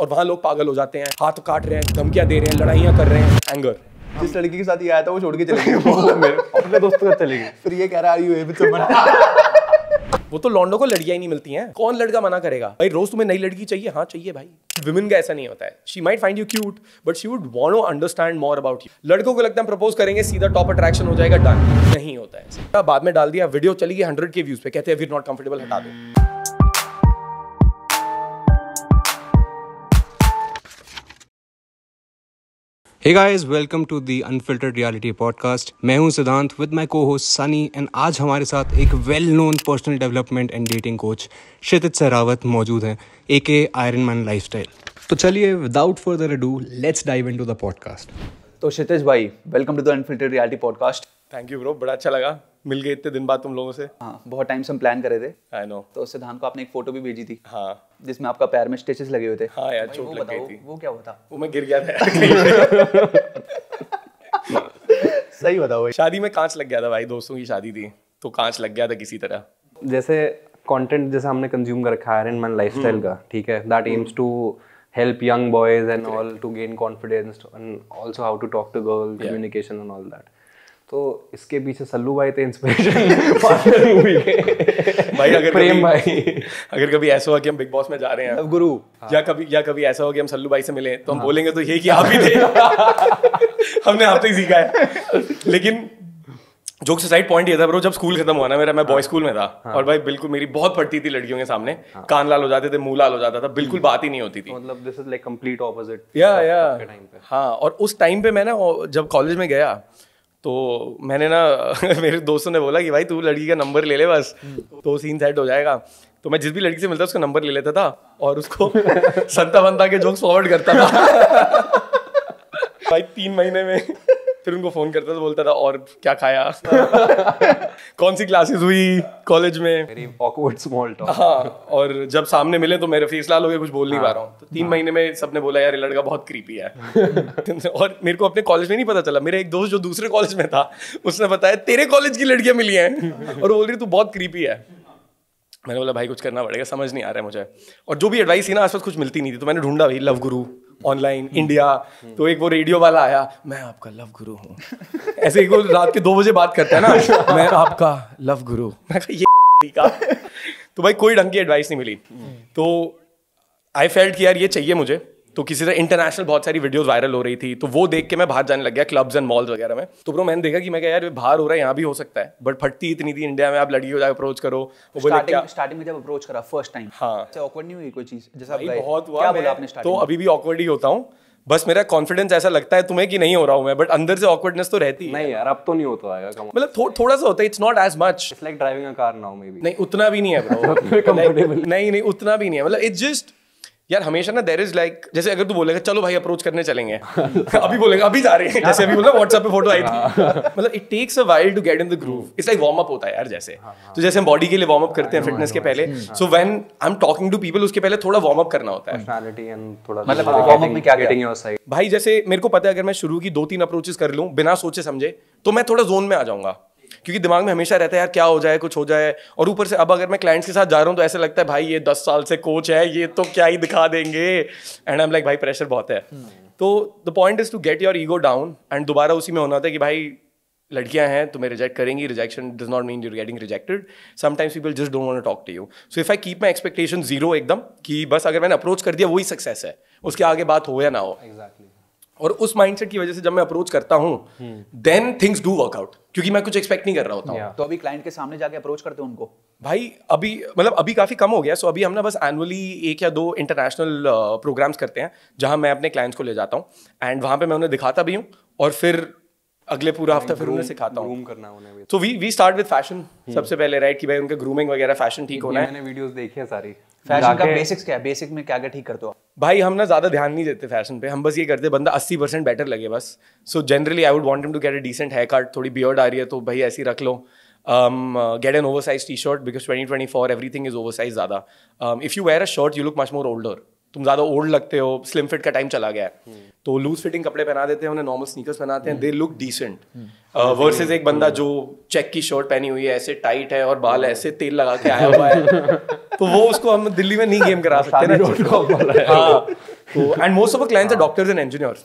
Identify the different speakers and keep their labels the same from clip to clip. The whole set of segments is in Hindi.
Speaker 1: और वहाँ लोग पागल हो जाते हैं हाथ काट रहे हैं धमकियाँ दे रहे हैं लड़ाइयाँ कर रहे हैं एंगर जिस लड़की के साथ ये आया था वो छोड़ के चले गए अपने दोस्तों के चले गए
Speaker 2: फिर ये कह रहा है
Speaker 1: वो तो लॉन्डो को लड़कियाँ ही नहीं मिलती हैं कौन लड़का मना करेगा भाई रोज तुम्हें नई लड़की चाहिए हाँ चाहिए भाई विमेन का ऐसा नहीं होता है she might find you cute but she would want to understand more about you लड़कों को लगता है प्रपोज करेंगे सीधा टॉप अट्रैक्शन हो जाएगा डन नहीं होता है बाद में डाल दिया वीडियो चली गई हंड्रेड के व्यूज पे कहते हैं वीर नॉट कंफर्टेबल हटा दो
Speaker 3: hey guys welcome to the unfiltered reality podcast मैं हूं Siddhant with my co host Sunny and आज हमारे साथ एक well known personal development and dating coach Kshitij Sarawat मौजूद हैं A K iron man life तो चलिए without further do let's dive in to the podcast
Speaker 2: तो क्षितिज भाई welcome to the unfilter reality podcast thank you bro बड़ा अच्छा लगा मिल गए इतने दिन बाद तुम लोगों से हाँ बहुत टाइम से हम प्लान कर रहे थे आई नो तो उससे धान को आपने एक फोटो भी भेजी थी हाँ जिसमें आपका पैर में स्टिचेस लगे हुए थे हाँ यार चोट लग गई थी वो क्या होता वो मैं गिर गया था
Speaker 1: सही बताओ शादी में कांच लग गया था भाई दोस्तों की शादी थी तो कांच लग गया था किसी तरह
Speaker 3: जैसे कंटेंट जैसे हमने कंज्यूम कर रखा है आयरन मैन लाइफस्टाइल का ठीक है that aims to help young boys and all to gain confidence and also how to talk to girls communication and all that तो इसके पीछे सल्लू भाई थे इंस्पिरेशन पार्टनर मूवी के भाई अगर प्रेम भाई अगर
Speaker 1: कभी ऐसा हुआ कि हम बिग बॉस में जा रहे हैं गुरु हाँ। या कभी या कभी ऐसा हो कि हम सल्लू भाई से मिले तो हम हाँ। बोलेंगे तो ये कि आप ही थे हमने आप ही सीखा है लेकिन जोक साइड पॉइंट ये था ब्रो जब स्कूल खत्म हुआ ना मेरा मैं बॉय स्कूल हाँ। में था हाँ। और भाई बिल्कुल मेरी बहुत पड़ती थी लड़कियों के सामने हाँ। कान लाल हो जाते थे मुंह लाल हो जाता था बिल्कुल हम्म। बात ही नहीं होती थी तो मतलब this
Speaker 3: is like complete opposite yeah
Speaker 1: yeah हाँ और उस टाइम पे मैं ना जब कॉलेज में गया तो मैंने ना मेरे दोस्तों ने बोला कि भाई तू लड़की का नंबर ले ले बस हम्म। तो सीन सेट हो जाएगा तो मैं जिस भी लड़की से मिलता उसका नंबर ले लेता था और उसको संता बंता के जोक्स फॉरवर्ड करता था भाई तीन महीने में फिर उनको फ़ोन करता था तो बोलता था और क्या खाया कौन सी क्लासेस हुई कॉलेज में
Speaker 3: ऑकवर्ड स्मॉल टॉक हाँ
Speaker 1: और जब सामने मिले तो मेरे फेस लाल हो गए कुछ बोल नहीं पा हाँ। रहा हूँ तो तीन हाँ। महीने में सबने बोला यार लड़का बहुत क्रीपी है और मेरे को अपने कॉलेज में नहीं पता चला मेरा एक दोस्त जो दूसरे कॉलेज में था उसने बताया तेरे कॉलेज की लड़कियां मिली हैं और बोल रही तू बहुत क्रीपी है मैंने बोला भाई कुछ करना पड़ेगा समझ नहीं आ रहा है मुझे और जो भी एडवाइस थी ना आसपास कुछ मिलती नहीं थी तो मैंने ढूंढा भाई लव गुरु ऑनलाइन इंडिया तो एक वो रेडियो वाला आया मैं आपका लव गुरु हूँ ऐसे ही रात के दो बजे बात करता है ना मैं आपका लव गुरु मैं ये का तो भाई कोई ढंग की एडवाइस नहीं मिली तो आई फेल्ट कि यार ये चाहिए मुझे तो किसी तरह इंटरनेशनल बहुत सारी वीडियोस वायरल हो रही थी तो वो देख के मैं बाहर जाने लग गया क्लब्स एंड मॉल्स वगैरह में तो ब्रो मैंने देखा कि मैं क्या यार बाहर हो रहा है यहाँ भी हो सकता है बट फटती इतनी थी इंडिया में आप लड़की हो जाए अप्रोच करो स्टार्टिंग
Speaker 2: में जब अप्रोच करा फर्स्ट टाइम हाँ ऑकवर्ड अच्छा, नहीं हुई कोई चीज जैसा बहुत हुआ तो
Speaker 1: अभी भी ऑकवर्ड ही होता हूँ बस मेरा कॉन्फिडेंस ऐसा लगता है तुम्हें कि नहीं हो रहा हूँ मैं बट अंदर से ऑकवर्डनेस तो रहती
Speaker 3: है नहीं यार अब तो नहीं होता है मतलब
Speaker 1: थो, थोड़ा सा होता है it's not as much like driving a car now maybe नहीं उतना भी नहीं है ब्रो नहीं नहीं उतना भी नहीं है मतलब इट्स जस्ट यार हमेशा ना देर इज लाइक जैसे अगर तू बोलेगा चलो भाई अप्रोच करने चलेंगे हाँ। अभी बोलेगा अभी जा रहे हैं जैसे अभी बोला व्हाट्सएप पे फोटो आई थी हाँ। मतलब it takes a while to get in the groove it's like warm up होता है यार जैसे हाँ, तो जैसे हम बॉडी के लिए वार्म अप करते हैं फिटनेस के पहले so when I am talking to people उसके पहले थोड़ा वार्म अप करना होता
Speaker 3: है मतलब वार्म अप में क्या गेटिंग योर
Speaker 1: साइड भाई जैसे मेरे को पता है अगर मैं शुरू की दो तीन अप्रोचेस कर लूं बिना सोचे समझे तो मैं थोड़ा जोन में आ जाऊंगा क्योंकि दिमाग में हमेशा रहता है यार क्या हो जाए कुछ हो जाए और ऊपर से अब अगर मैं क्लाइंट्स के साथ जा रहा हूँ तो ऐसा लगता है भाई ये दस साल से कोच है ये तो क्या ही दिखा देंगे एंड आई एम लाइक भाई प्रेशर बहुत है hmm. तो the point is to get your ego down and दोबारा उसी में होना होता है कि भाई लड़कियां हैं तुम्हें रिजेक्ट करेंगी rejection does not mean you're getting rejected sometimes people just don't want talk to you so if I keep my expectation zero एकदम कि बस अगर मैंने अप्रोच कर दिया वही सक्सेस है उसके आगे बात हो या ना हो exactly. और उस माइंडसेट की वजह से जब मैं अप्रोच करता हूँ देन थिंग्स डू वर्कआउट क्योंकि मैं कुछ एक्सपेक्ट नहीं कर रहा होता
Speaker 2: तो अभी क्लाइंट के सामने जाके अप्रोच करते हो उनको
Speaker 1: भाई अभी मतलब अभी काफ़ी कम हो गया सो अभी हम ना बस एनुअली एक या दो इंटरनेशनल प्रोग्राम्स uh, करते हैं जहां मैं अपने क्लाइंट्स को ले जाता हूँ एंड वहां पर मैं उन्हें दिखाता भी हूँ और फिर अगले पूरा हफ्ता फिर उन्हें सिखाता हूँ करना उन्हें तो we we start with fashion सबसे पहले राइट कि भाई उनके ग्रूमिंग वगैरह फैशन ठीक होना है मैंने
Speaker 2: वीडियोस देखे हैं सारी फैशन का बेसिक्स क्या है बेसिक में क्या क्या ठीक करते हो
Speaker 1: भाई हम ना ज़्यादा ध्यान नहीं देते फैशन पे हम बस ये करते बंदा अस्सी परसेंट बेटर लगे बस so generally I would want him to get a decent hair cut थोड़ी बियर्ड आ रही है तो भाई ऐसी रख लो get an over size T shirt because twenty twenty four everything is over size ज़्यादा if you wear a shirt you look much more older तुम ज़्यादा ओल्ड लगते हो स्लिम फिट का टाइम चला गया है तो लूज फिटिंग कपड़े पहना देते हैं उन्हें नॉर्मल स्नीकर्स पहनाते हैं दे लुक डिसेंट वर्सेज एक बंदा जो चेक की शर्ट पहनी हुई है ऐसे टाइट है और बाल ऐसे तेल लगा के आया हुआ है तो वो उसको हम दिल्ली में नहीं गेम करा सकते ना हाँ, तो and most of a clients are doctors and engineers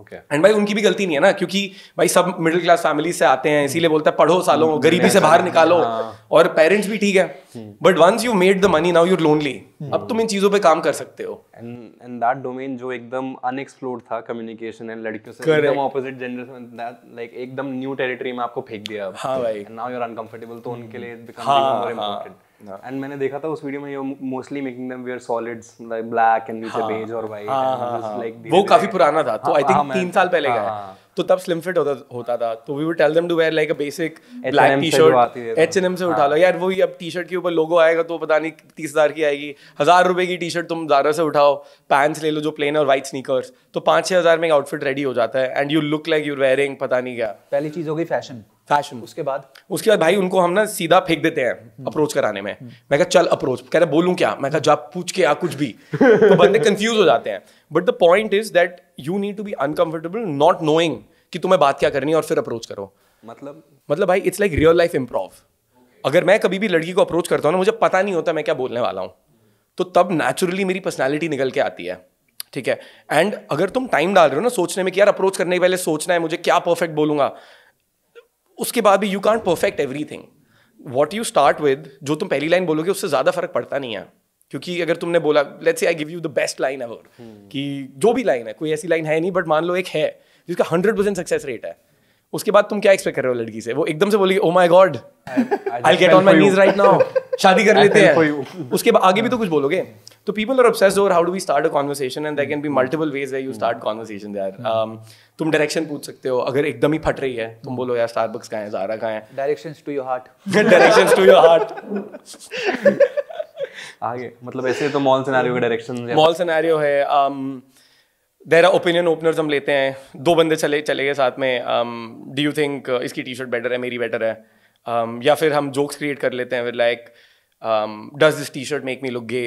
Speaker 1: okay and भाई उनकी भी गलती नहीं है ना क्योंकि भाई सब मिडिल क्लास फैमिली से आते हैं इसीलिए बोलता है पढ़ो सालों हम्म, गरीबी से बाहर निकालो हाँ। और पेरेंट्स भी ठीक
Speaker 3: है but once you made the money now you're lonely अब तुम इन चीजों पे काम कर सकते हो एंड एंड दैट डोमेन जो एकदम अनएक्सप्लोर्ड था कम्युनिकेशन एंड लड़कियों से एकदम ऑपोजिट जेंडर से दैट लाइक एकदम न्यू टेरिटरी में आपको फेंक दिया अब हां भाई नाउ यू आर अनकंफर्टेबल तो उनके लिए it become more important and मैंने देखा था उस वीडियो में mostly making them wear solids like black and नीचे बेज हाँ। और वाइट हाँ, लाइक हाँ, वो काफी पुराना था तो आई थिंक तीन साल पहले का है तो तब स्लिम फिट होता होता था
Speaker 1: तो we would tell them to wear like a basic black T shirt H N M से उठा लो यार वही अब टी शर्ट के ऊपर लोगो आएगा तो पता नहीं तीस हज़ार की आएगी हज़ार रुपए की टी शर्ट तुम ज़ारा से उठाओ पैंट्स ले लो जो प्लेन और वाइट स्नीकर्स तो पाँच छः हज़ार में एक आउटफिट रेडी हो जाता है and you look like you wearing पता नहीं क्या
Speaker 2: पहली चीज़ हो गई फैशन फैशन उसके बाद
Speaker 1: उसके बाद भाई उनको हम ना सीधा फेंक देते हैं अप्रोच हम्म। कराने में मैं कहा चल अप्रोच कह रहे बोलूँ क्या मैं कहा जा पूछ के आ कुछ भी तो बंदे कंफ्यूज हो जाते हैं but the point is that you need to be uncomfortable not knowing कि तुम्हें बात क्या करनी है और फिर अप्रोच करो मतलब मतलब भाई it's like real life improv अगर मैं कभी भी लड़की को अप्रोच करता हूँ ना मुझे पता नहीं होता मैं क्या बोलने वाला हूँ तो तब नेचुरली मेरी पर्सनैलिटी निकल के आती है ठीक है एंड अगर तुम टाइम डाल रहे हो ना सोचने में कि यार अप्रोच करने के पहले सोचना है मुझे क्या परफेक्ट बोलूंगा उसके बाद भी you can't perfect everything what you start with जो तुम पहली लाइन बोलोगे उससे ज़्यादा फर्क पड़ता नहीं है क्योंकि अगर तुमने बोला let's I give you the best line ever कि जो भी लाइन है कोई ऐसी लाइन है नहीं बट मान लो एक है जिसका हंड्रेड परसेंट सक्सेस रेट है उसके बाद तुम क्या एक्सपेक्ट कर रहे हो लड़की से वो एकदम से बोलेगी oh my god
Speaker 3: I get on my knees right now शादी कर लेते हैं
Speaker 1: उसके बाद आगे भी तो कुछ बोलोगे तो people are obsessed over how do we start a conversation and there can be multiple ways where you start conversation there तुम डायरेक्शन पूछ सकते हो अगर एकदम ही फट रही है तुम हम्म। बोलो यार स्टारबक्स का है जारा का है
Speaker 2: direction to your heart direction to your heart
Speaker 1: आगे मतलब ऐसे तो मॉल सिनेरियो का डायरेक्शन मॉल सिनेरियो है um, देर ओपिनियन ओपनर्स हम लेते हैं दो बंदे चले चले गए साथ में डू यू थिंक इसकी टी शर्ट बेटर है मेरी बेटर है um, या फिर हम जोक्स क्रिएट कर लेते हैं like does this t shirt make me look gay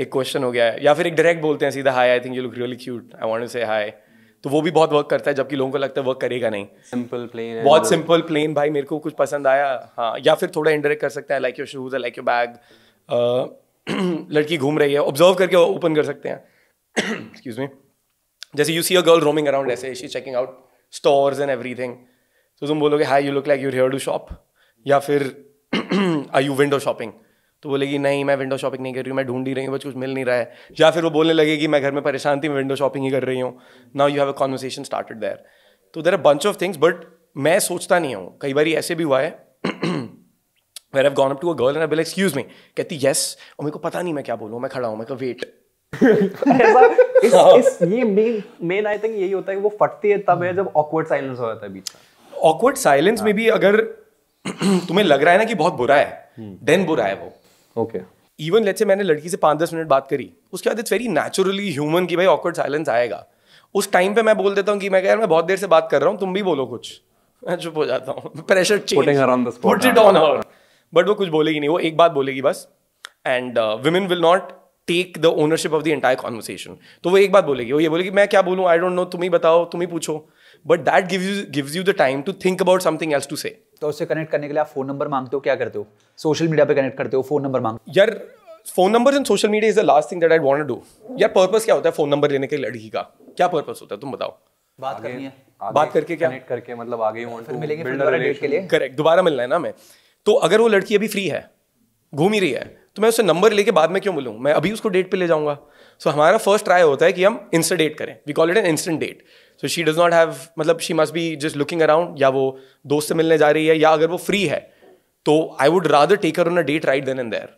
Speaker 1: एक क्वेश्चन हो गया है या फिर एक डायरेक्ट बोलते हैं सीधा hi I think you look really cute I want to say hi तो वो भी बहुत वर्क करता है जबकि लोगों को लगता है वर्क करेगा नहीं सिंपल
Speaker 3: प्लेन बहुत सिंपल
Speaker 1: मतलब प्लेन भाई मेरे को कुछ पसंद आया हाँ या फिर थोड़ा इंडरेक्ट कर सकते हैं like your shoes like your bag लड़की घूम रही है ऑब्जर्व करके ओपन कर सकते हैं एक्सक्यूज मी जैसे you see a girl roaming around ऐसे she checking out stores and everything तो तुम बोलोगे hi you look like you're here to shop या फिर आई यू विंडो शॉपिंग तो बोलेगी नहीं मैं विंडो शॉपिंग नहीं कर रही हूँ मैं ढूंढ ही रही हूँ बस कुछ मिल नहीं रहा है या फिर वो बोलने लगे कि मैं घर में परेशान थी मैं विंडो शॉपिंग ही कर रही हूँ now you have a conversation started there तो there are bunch of things but मैं सोचता नहीं हूँ कई बार ऐसे भी हुआ है where have gone up to a girl and बिल एक्सक्यूज मी कहती येस और मेरे को पता नहीं मैं क्या बोलूँ मैं खड़ा हूँ मैं कहूँ वेट इस, हाँ। इस,
Speaker 3: ये मेन मेन आई थिंक यही होता है वो फटती है तब है जब ऑकवर्ड साइलेंस हो जाता है बीच
Speaker 1: ऑकवर्ड साइलेंस में हाँ। भी अगर तुम्हें लग रहा है ना कि बहुत बुरा है देन हम्म। बुरा है वो ओके इवन लेट से मैंने लड़की से पाँच दस मिनट बात करी उसके बाद इट्स वेरी नेचुरली ह्यूमन की भाई ऑकवर्ड साइलेंस आएगा उस टाइम पे मैं बोल देता हूँ कि मैं यार मैं बहुत देर से बात कर रहा हूँ तुम भी बोलो कुछ मैं चुप हो जाता हूँ
Speaker 3: pressure put it on her
Speaker 1: but वो कुछ बोलेगी नहीं वो एक बात बोलेगी बस and women will not take the ownership of the entire conversation तो वो एक बात बोलेगी वो ये बोलेगी मैं क्या बोलूँ आई डोंट नो तुम ही बताओ तुम ही पूछो but that gives gives you the time
Speaker 2: to think about something else to say तो उससे कनेक्ट करने के लिए आप फोन नंबर मांगते हो क्या करते हो सोशल मीडिया पे कनेक्ट करते हो फोन नंबर मांग यार phone number in social media is the last thing that I want to do यार पर्पस क्या होता है फोन नंबर
Speaker 1: लेने के लड़की का क्या पर्पस होता है तुम बताओ बात करनी है बात करके क्या कनेक्ट करके मतलब आगे यू वांट टू मिलेंगे डेट के लिए करेक्ट दोबारा मिलना है ना हमें तो अगर वो लड़की अभी फ्री है घूम ही रही है तो मैं उससे नंबर लेके बाद में क्यों मिलूँ मैं अभी उसको डेट पे ले जाऊंगा सो so, हमारा फर्स्ट ट्राई होता है कि हम इंस्टेंट डेट करें we call it an instant date so she does not have मतलब she must be just looking around या वो दोस्त से मिलने जा रही है या अगर वो फ्री है तो I would rather take her on a date right then and there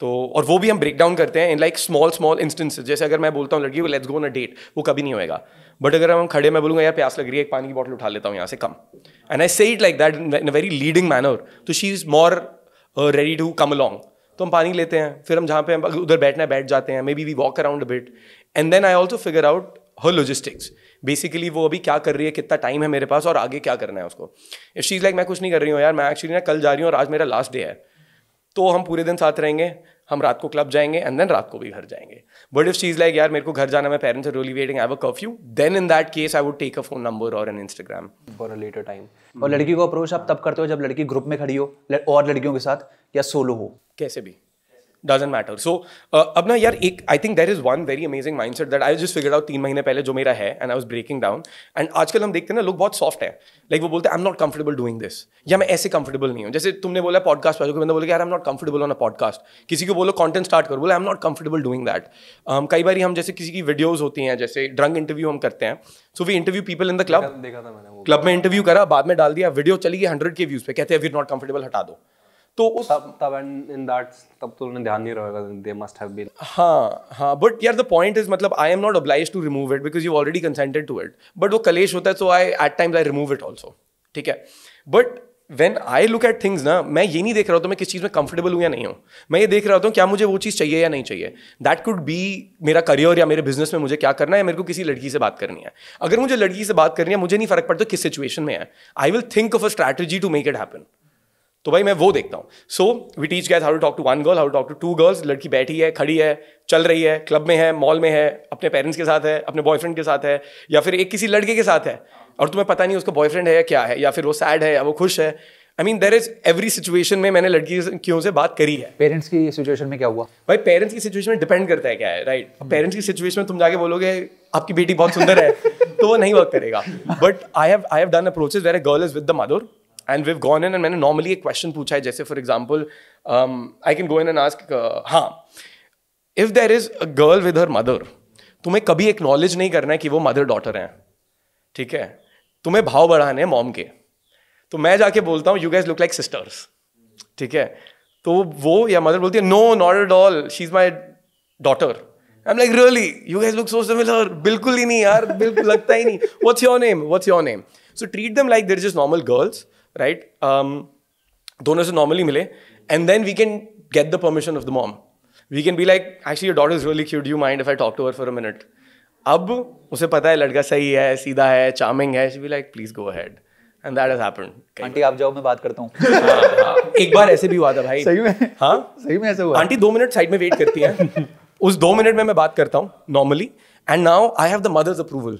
Speaker 1: तो और वो भी हम ब्रेक डाउन करते हैं in like small small instances जैसे अगर मैं बोलता हूँ लड़की को let's go on a date वो कभी नहीं होएगा बट अगर हम खड़े मैं बोलूँगा यार प्यास लग रही है एक पानी की बॉटल उठा लेता हूँ यहाँ से कम and I say it like that in a very leading manner तो she is more ready to come along तो हम पानी लेते हैं फिर हम जहाँ पे हम उधर बैठना है बैठ जाते हैं maybe we walk around bit and then I also figure out her logistics basically वो अभी क्या कर रही है कितना टाइम है मेरे पास और आगे क्या करना है उसको इफ चीज लाइक मैं कुछ नहीं कर रही हूँ यार मैं एक्चुअली ना कल जा रही हूँ और आज मेरा लास्ट डे है तो हम पूरे दिन साथ रहेंगे हम रात को क्लब जाएंगे एंड देन रात को भी घर जाएंगे बट इफ चीज़ लाइक यार मेरे को घर जाना मैं पेरेंट्स रोली waiting I curfew then in that case I would take a phone number और an Instagram
Speaker 3: for a
Speaker 2: later time और लड़की को अप्रोच आप तब करते हो जब लड़की ग्रुप में खड़ी हो और लड़कियों के साथ या सोलो हो कैसे भी डजेंट मैटर
Speaker 1: सो अब ना यार एक I think there is one very amazing mindset that I just figure out तीन महीने पहले जो मेरा है and I was breaking down and आजकल हम देखते हैं ना लोग बहुत सॉफ्ट है लाइक like, वो बोलते हैं I am not comfortable doing this या मैं ऐसे कंफर्टेबल नहीं हूँ जैसे तुमने बोला पॉडकास्ट पर मैंने बोला यार I am not comfortable on a podcast किसी को बोलो कॉन्टेंट स्टार्ट करो बोला I am not comfortable doing that कई बार हम जैसे किसी की वीडियोज होती हैं जैसे ड्रंक इंटरव्यू हम करते हैं so we interview people in the club देखा क्लब में इंटरव्यू करा बाद में डाल दिया वीडियो चली गई हंड्रेड के व्यूज पे कहते हैं वीर नॉट कंफर्टेबल हटा दो तो उस तब तब इन दैट तब तो उन्होंने ध्यान नहीं रहेगा दे मस्ट हैव बीन हाँ हाँ बट यार द पॉइंट इज मतलब I am not obliged to remove it because you already consented to it but वो कलेश होता है so I at times I remove it also ठीक है but when I look at things ना मैं ये नहीं देख रहा होता मैं किस चीज़ में कंफर्टेबल हूँ या नहीं हूँ मैं ये देख रहा होता हूँ क्या मुझे वो चीज़ चाहिए या नहीं चाहिए दैट कुड बी मेरा करियर या मेरे बिजनेस में मुझे क्या करना है मेरे को किसी लड़की से बात करनी है अगर मुझे लड़की से बात करनी है मुझे नहीं फर्क पड़ता किस सिचुएशन में है I will think of a strategy to make it happen तो भाई मैं वो देखता हूँ so we teach guys how to talk to one girl how talk to two girls लड़की बैठी है खड़ी है चल रही है क्लब में है मॉल में है अपने पेरेंट्स के साथ है अपने बॉयफ्रेंड के साथ है या फिर एक किसी लड़के के साथ है और तुम्हें पता नहीं उसका बॉयफ्रेंड है या क्या है या फिर वो सैड है या वो खुश है I mean there is every situation में मैंने लड़की क्यों से बात करी है पेरेंट्स की सिचुएशन में क्या हुआ भाई पेरेंट्स की सिचुएशन में डिपेंड करता है क्या है राइट right? पेरेंट्स की सिचुएशन में तुम जाके बोलोगे आपकी बेटी बहुत सुंदर है तो वो नहीं वर्क करेगा but I have I have done approaches where a girl is with the mother and we've gone in and मैंने नॉर्मली एक क्वेश्चन पूछा है जैसे for example I can go in and ask हाँ if there is a girl with her mother तुम्हें कभी एक्नॉलेज नहीं करना है कि वो मदर डॉटर हैं ठीक है तुम्हें भाव बढ़ाने हैं मॉम के तो मैं जाके बोलता हूँ you guys look like sisters ठीक है तो वो या मदर बोलती है no not at all she is my daughter I am like really you guys look so similar बिल्कुल ही नहीं यार बिल्कुल लगता ही नहीं what's your name what's your name so treat them like there is normal girls right um, दोनों से नॉर्मली मिले and then we can get the permission of the mom we can be like actually your daughter is really cute you mind if I talk to her for a minute अब उसे पता है लड़का सही है सीधा है चार्मिंग है be like please go ahead and that
Speaker 2: aunty आप जाओ मैं बात करता हूँ
Speaker 1: हाँ, हाँ। एक बार ऐसे भी हुआ था भाई सही में हाँ सही में ऐसा हुआ आंटी दो मिनट साइड में वेट करती है उस दो मिनट में मैं बात करता हूँ normally and now I have the mother's approval